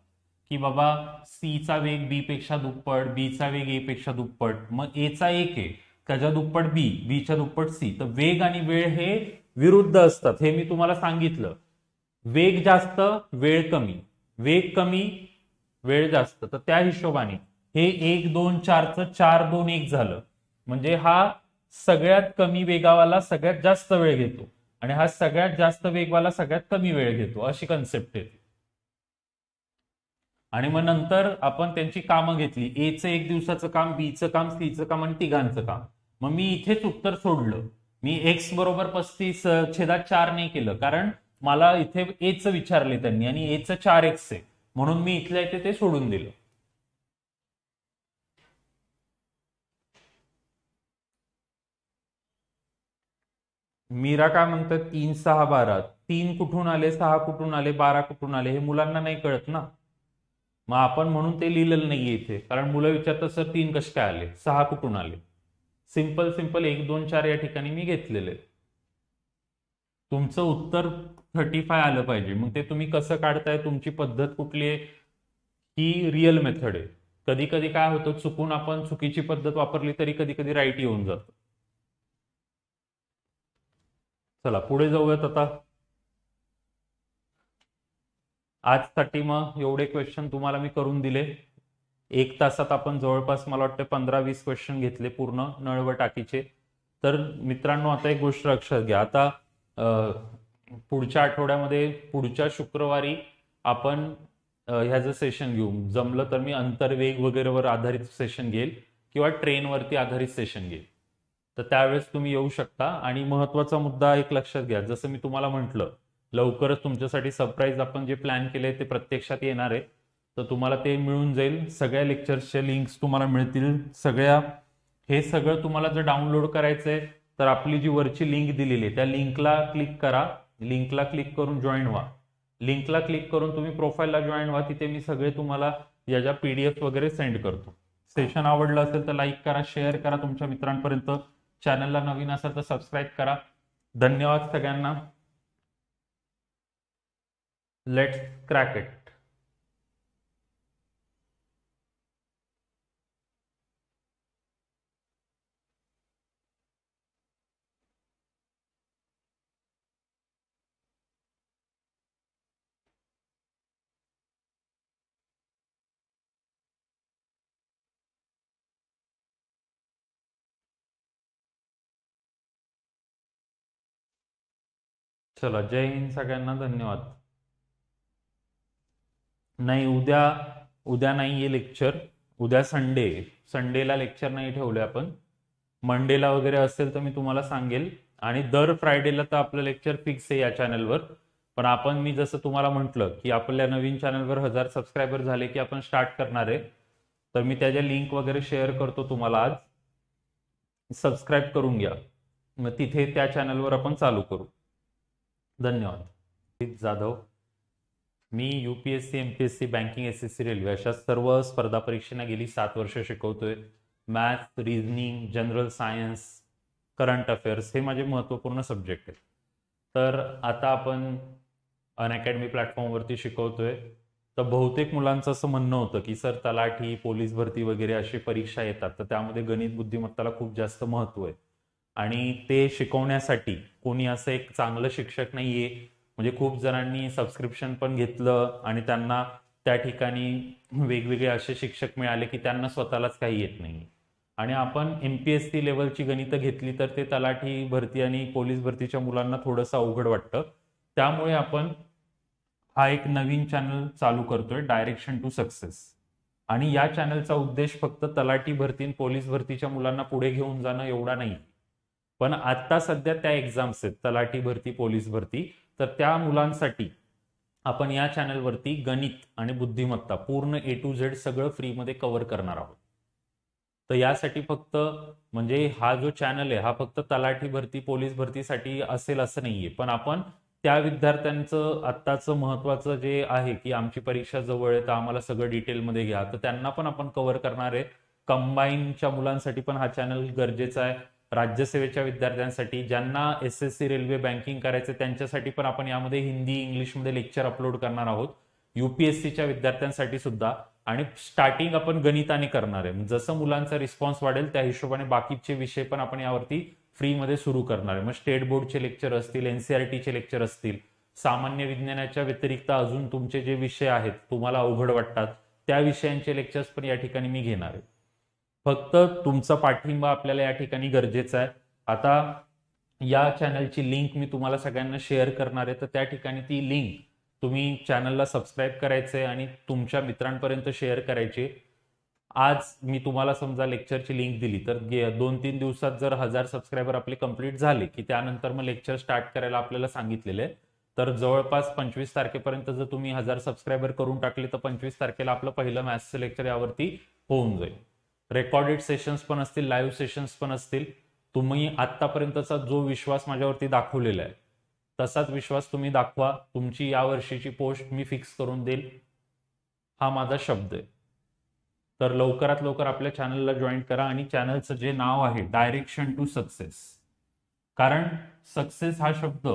की बाबा सीचा वेग बी पेक्षा दुप्पट बीचा वेग ए पेक्षा दुप्पट मग एचा एक आहे त्याच्या दुप्पट बी बीच्या दुप्पट सी तर वेग आणि वेळ हे विरुद्ध असतात हे मी तुम्हाला सांगितलं वेग जास्त वेळ कमी वेग कमी वेळ जास्त तर त्या हिशोबाने हे एक दोन च चार दोन एक झालं म्हणजे हा सगळ्यात कमी वेगावाला सगळ्यात जास्त वेळ घेतो आणि हा सगळ्यात जास्त वेगवाला सगळ्यात कमी वेळ घेतो अशी कन्सेप्ट येते आणि मग नंतर आपण त्यांची कामं घेतली एचं एक दिवसाचं काम बीचं काम सीचं काम आणि तिघांचं काम मग मी इथेच उत्तर सोडलं मी एक्स बरोबर पस्तीस छेदात चार नाही केलं कारण मला इथे एचं विचारले त्यांनी आणि एचं चार एक्स आहे म्हणून मी इथल्या इथे ते सोडून दिलं मीरा काय म्हणतात तीन सहा बारा तीन कुठून आले सहा कुठून आले बारा कुठून आले हे मुलांना नाही कळत ना मग आपण म्हणून ते लिहिलेलं नाहीये इथे कारण मुलं विचारतात सर तीन कसे काय आले सहा कुठून आले सिंपल सिंपल एक दोन चार या ठिकाणी मी घेतलेले तुमचं उत्तर थर्टी फाय आलं पाहिजे मग ते तुम्ही कसं काढताय तुमची पद्धत कुठली आहे ही रिअल मेथड आहे कधी कधी काय होतं चुकून आपण चुकीची पद्धत वापरली तरी कधी कधी राईट येऊन जातं चला पुढे जाऊयात आता आजसाठी मग एवढे क्वेश्चन तुम्हाला मी करून दिले एक तासात आपण जवळपास मला वाटतं पंधरा वीस क्वेश्चन घेतले पूर्ण नळव टाकीचे तर मित्रांनो आता एक गोष्ट लक्षात घ्या आता पुढच्या आठवड्यामध्ये पुढच्या शुक्रवारी आपण ह्याचं सेशन घेऊ जमलं तर मी अंतर्वेग वगैरेवर आधारित सेशन घेईल किंवा ट्रेनवरती आधारित सेशन घेईल तर त्यावेळेस तुम्ही येऊ शकता आणि महत्वाचा मुद्दा एक लक्षात घ्या जसं मी तुम्हाला म्हटलं लवकरच तुमच्यासाठी सरप्राईज आपण जे प्लॅन केले ते प्रत्यक्षात येणार आहे तर तुम्हाला ते मिळून जाईल सगळ्या लेक्चर्सचे लिंक्स तुम्हाला मिळतील सगळ्या हे सगळं तुम्हाला जर डाउनलोड करायचं आहे तर आपली जी वरची लिंक दिलेली आहे त्या लिंकला क्लिक करा लिंकला क्लिक करून जॉईन व्हा लिंकला क्लिक करून तुम्ही प्रोफाईलला जॉईन व्हा तिथे मी सगळे तुम्हाला याच्या ज्या पीडीएफ वगैरे सेंड करतो सेशन आवडलं असेल तर लाईक करा शेअर करा तुमच्या मित्रांपर्यंत चॅनलला नवीन असाल तर सबस्क्राईब करा धन्यवाद सगळ्यांना लेट्स इट, चला जय हिंद सगळ्यांना धन्यवाद नाही उद्या उद्या नाही आहे लेक्चर उद्या संडे संडेला लेक्चर नाही ठेवले आपण मंडेला वगैरे असेल तर मी तुम्हाला सांगेल आणि दर फ्रायडेला तर आपलं लेक्चर फिक्स आहे या चॅनलवर पण आपण मी जसं तुम्हाला म्हटलं की आपल्या नवीन चॅनलवर हजार सबस्क्रायबर झाले की आपण स्टार्ट करणार आहे तर मी त्याच्या लिंक वगैरे शेअर करतो तुम्हाला आज सबस्क्राईब करून घ्या मग तिथे त्या चॅनलवर आपण चालू करू धन्यवाद जाधव मी U P S C M P S C banking S S C railway अशा सर्व स्पर्धा परीक्षेना गेली सात वर्ष शिकवतोय maths reasoning general science current affairs हे माझे महत्त्वपूर्ण सब्जेक्ट आहेत तर आता आपण अनअकॅडमी प्लॅटफॉर्मवरती शिकवतोय तर बहुतेक मुलांचं असं म्हणणं होतं की सर तलाठी पोलीस भरती वगैरे अशी परीक्षा येतात तर त्यामध्ये गणित बुद्धिमत्ताला खूप जास्त महत्त्व आहे आणि ते शिकवण्यासाठी कोणी असं एक चांगलं शिक्षक नाहीये म्हणजे खूप जणांनी सबस्क्रिप्शन पण घेतलं आणि त्यांना त्या ठिकाणी वेगवेगळे असे शिक्षक मिळाले की त्यांना स्वतःलाच काही येत नाही आणि आपण एम पी एस सी लेवलची गणितं घेतली तर ते तलाठी भरती आणि पोलीस भरतीच्या मुलांना थोडंसं अवघड वाटतं त्यामुळे आपण हा एक नवीन चॅनल चालू करतोय डायरेक्शन टू सक्सेस आणि या चॅनलचा उद्देश फक्त तलाठी भरती आणि पोलीस भरतीच्या मुलांना पुढे घेऊन जाणं एवढा नाही पण आता सध्या त्या एक्झाम्स आहेत तलाठी भरती पोलीस भरती तर त्या मुलांसाठी आपण या चॅनलवरती गणित आणि बुद्धिमत्ता पूर्ण ए टू झेड सगळं फ्रीमध्ये कव्हर करणार आहोत तर यासाठी फक्त म्हणजे हा जो चॅनल आहे हा फक्त तलाठी भरती पोलीस भरतीसाठी असेल असं नाहीये पण आपण त्या विद्यार्थ्यांचं आत्ताचं महत्वाचं जे आहे की आमची परीक्षा जवळ आहे तर आम्हाला सगळं डिटेलमध्ये घ्या तर त्यांना पण आपण कव्हर करणार आहे कंबाईनच्या मुलांसाठी पण हा चॅनल गरजेचा आहे राज्यसेवेच्या विद्यार्थ्यांसाठी ज्यांना S S C railway banking करायचं त्यांच्यासाठी पण आपण यामध्ये हिंदी इंग्लिशमध्ये लेक्चर अपलोड करणार आहोत युपीएससीच्या विद्यार्थ्यांसाठी सुद्धा आणि स्टार्टिंग आपण गणिताने करणार आहे जसं मुलांचा रिस्पॉन्स वाढेल त्या हिशोबाने बाकीचे विषय पण आपण यावरती फ्रीमध्ये सुरू करणार आहे मग स्टेट बोर्डचे लेक्चर असतील e चे लेक्चर असतील सामान्य विज्ञानाच्या व्यतिरिक्त अजून तुमचे जे विषय आहेत तुम्हाला अवघड वाटतात त्या विषयांचे लेक्चर्स पण या ठिकाणी मी घेणार आहे फक्त तुमचा पाठिंबा आपल्याला या ठिकाणी गरजेचा आहे आता या चॅनलची लिंक मी तुम्हाला सगळ्यांना शेअर करणार आहे तर त्या ठिकाणी ती लिंक तुम्ही चॅनलला सबस्क्राईब करायचे आणि तुमच्या मित्रांपर्यंत शेअर करायची आज मी तुम्हाला समजा लेक्चरची लिंक दिली तर दोन तीन दिवसात जर हजार सबस्क्रायबर आपले कंप्लीट झाले की त्यानंतर मग लेक्चर स्टार्ट करायला आपल्याला सांगितलेले तर जवळपास पंचवीस तारखेपर्यंत जर तुम्ही हजार सबस्क्रायबर करून टाकले तर पंचवीस तारखेला आपलं पहिलं मॅथ्सचं लेक्चर यावरती होऊन जाईल रेकॉर्डेड सेशन्स पण असतील लाईव्ह सेशन्स पण असतील तुम्ही आतापर्यंतचा जो विश्वास माझ्यावरती दाखवलेला आहे तसाच विश्वास तुम्ही दाखवा तुमची या वर्षीची पोस्ट मी फिक्स करून देईल हा माझा शब्द आहे तर लवकरात लवकर आपल्या चॅनलला जॉईन करा आणि चॅनलचं जे नाव आहे डायरेक्शन टू सक्सेस कारण सक्सेस हा शब्द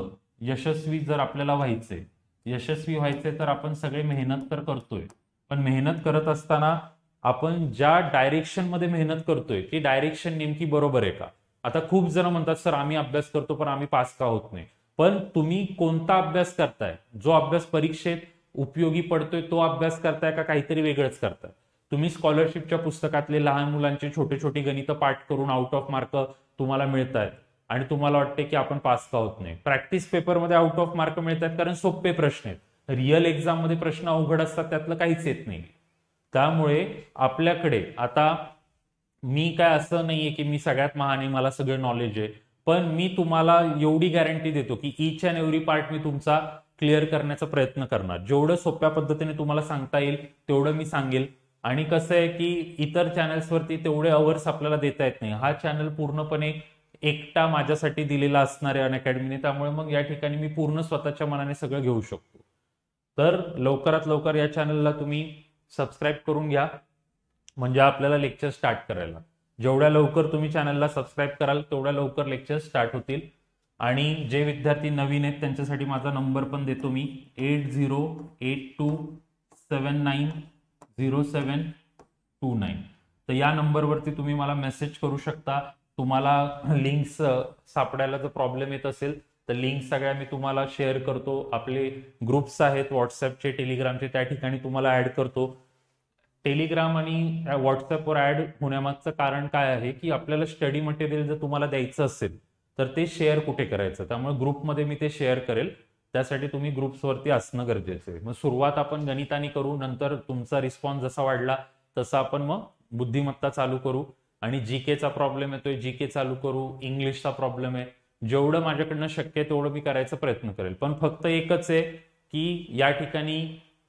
यशस्वी जर आपल्याला व्हायचे यशस्वी व्हायचे तर आपण सगळे मेहनत तर करतोय पण मेहनत करत असताना आपण ज्या डायरेक्शन मध्ये मेहनत करतोय ती डायरेक्शन नेमकी बरोबर आहे का आता खूप जण म्हणतात सर आम्ही अभ्यास करतो पण आम्ही पास का होत नाही पण तुम्ही कोणता अभ्यास करताय जो अभ्यास परीक्षेत उपयोगी पडतोय तो अभ्यास करताय का काहीतरी वेगळंच करताय तुम्ही स्कॉलरशिपच्या पुस्तकातले लहान मुलांचे छोटे छोटे गणित पाठ करून आउट ऑफ मार्क तुम्हाला मिळत आहेत आणि तुम्हाला वाटते की आपण पास का होत नाही प्रॅक्टिस पेपरमध्ये आउट ऑफ मार्क मिळतात कारण सोपे प्रश्न आहेत रिअल मध्ये प्रश्न अवघड असतात त्यातलं काहीच येत नाही त्यामुळे आपल्याकडे आता मी काय असं नाहीये की मी सगळ्यात महान आहे मला सगळं नॉलेज आहे पण मी तुम्हाला एवढी गॅरंटी देतो की ईच अँड एव्हरी पार्ट मी तुमचा क्लिअर करण्याचा प्रयत्न करणार जेवढं सोप्या पद्धतीने तुम्हाला सांगता येईल तेवढं मी सांगेल आणि कसं आहे की इतर चॅनल्सवरती तेवढे अवर्स आपल्याला देता येत नाही हा चॅनल पूर्णपणे एकटा माझ्यासाठी दिलेला असणार आहे अन अकॅडमीने त्यामुळे मग या ठिकाणी मी पूर्ण स्वतःच्या मनाने सगळं घेऊ शकतो तर लवकरात लवकर या चॅनलला तुम्ही सबस्क्राईब करून घ्या म्हणजे आपल्याला लेक्चर स्टार्ट करायला जेवढ्या लवकर तुम्ही चॅनलला सबस्क्राईब कराल तेवढ्या लवकर लेक्चर स्टार्ट होतील आणि जे विद्यार्थी नवीन आहेत त्यांच्यासाठी माझा नंबर पण देतो मी eight zero eight two seven nine zero seven two nine तर या नंबरवरती तुम्ही मला मेसेज करू शकता तुम्हाला लिंक्स सापडायला जर प्रॉब्लेम येत असेल तर लिंक सगळ्या मी तुम्हाला शेअर करतो आपले ग्रुप्स आहेत व्हॉट्सअपचे टेलिग्रामचे त्या ठिकाणी तुम्हाला ऍड करतो टेलिग्राम आणि व्हॉट्सअपवर ऍड होण्यामागचं कारण काय आहे की आपल्याला स्टडी मटेरियल जर तुम्हाला द्यायचं असेल तर ते शेअर कुठे करायचं त्यामुळे ग्रुपमध्ये मी ते शेअर करेल त्यासाठी तुम्ही ग्रुप्सवरती असणं गरजेचं आहे मग सुरुवात आपण गणिताने करू नंतर तुमचा रिस्पॉन्स जसा वाढला तसा आपण मग बुद्धिमत्ता चालू करू आणि जी केचा प्रॉब्लेम येतोय जी के चालू करू इंग्लिशचा प्रॉब्लेम आहे जेवढं माझ्याकडनं शक्य आहे तेवढं मी करायचा प्रयत्न करेल पण फक्त एकच आहे की या ठिकाणी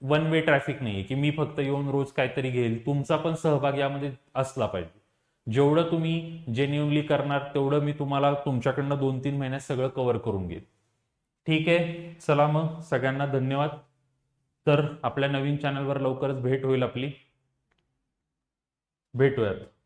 वन वे ट्रॅफिक नाहीये की मी फक्त येऊन रोज काहीतरी घेईल तुमचा पण सहभाग यामध्ये असला पाहिजे जेवढं तुम्ही जेन्युनली करणार तेवढं मी तुम्हाला तुमच्याकडनं दोन तीन महिन्यात सगळं कव्हर करून घेईल ठीक आहे चला मग सगळ्यांना धन्यवाद तर आपल्या नवीन चॅनलवर लवकरच भेट होईल आपली भेटूयात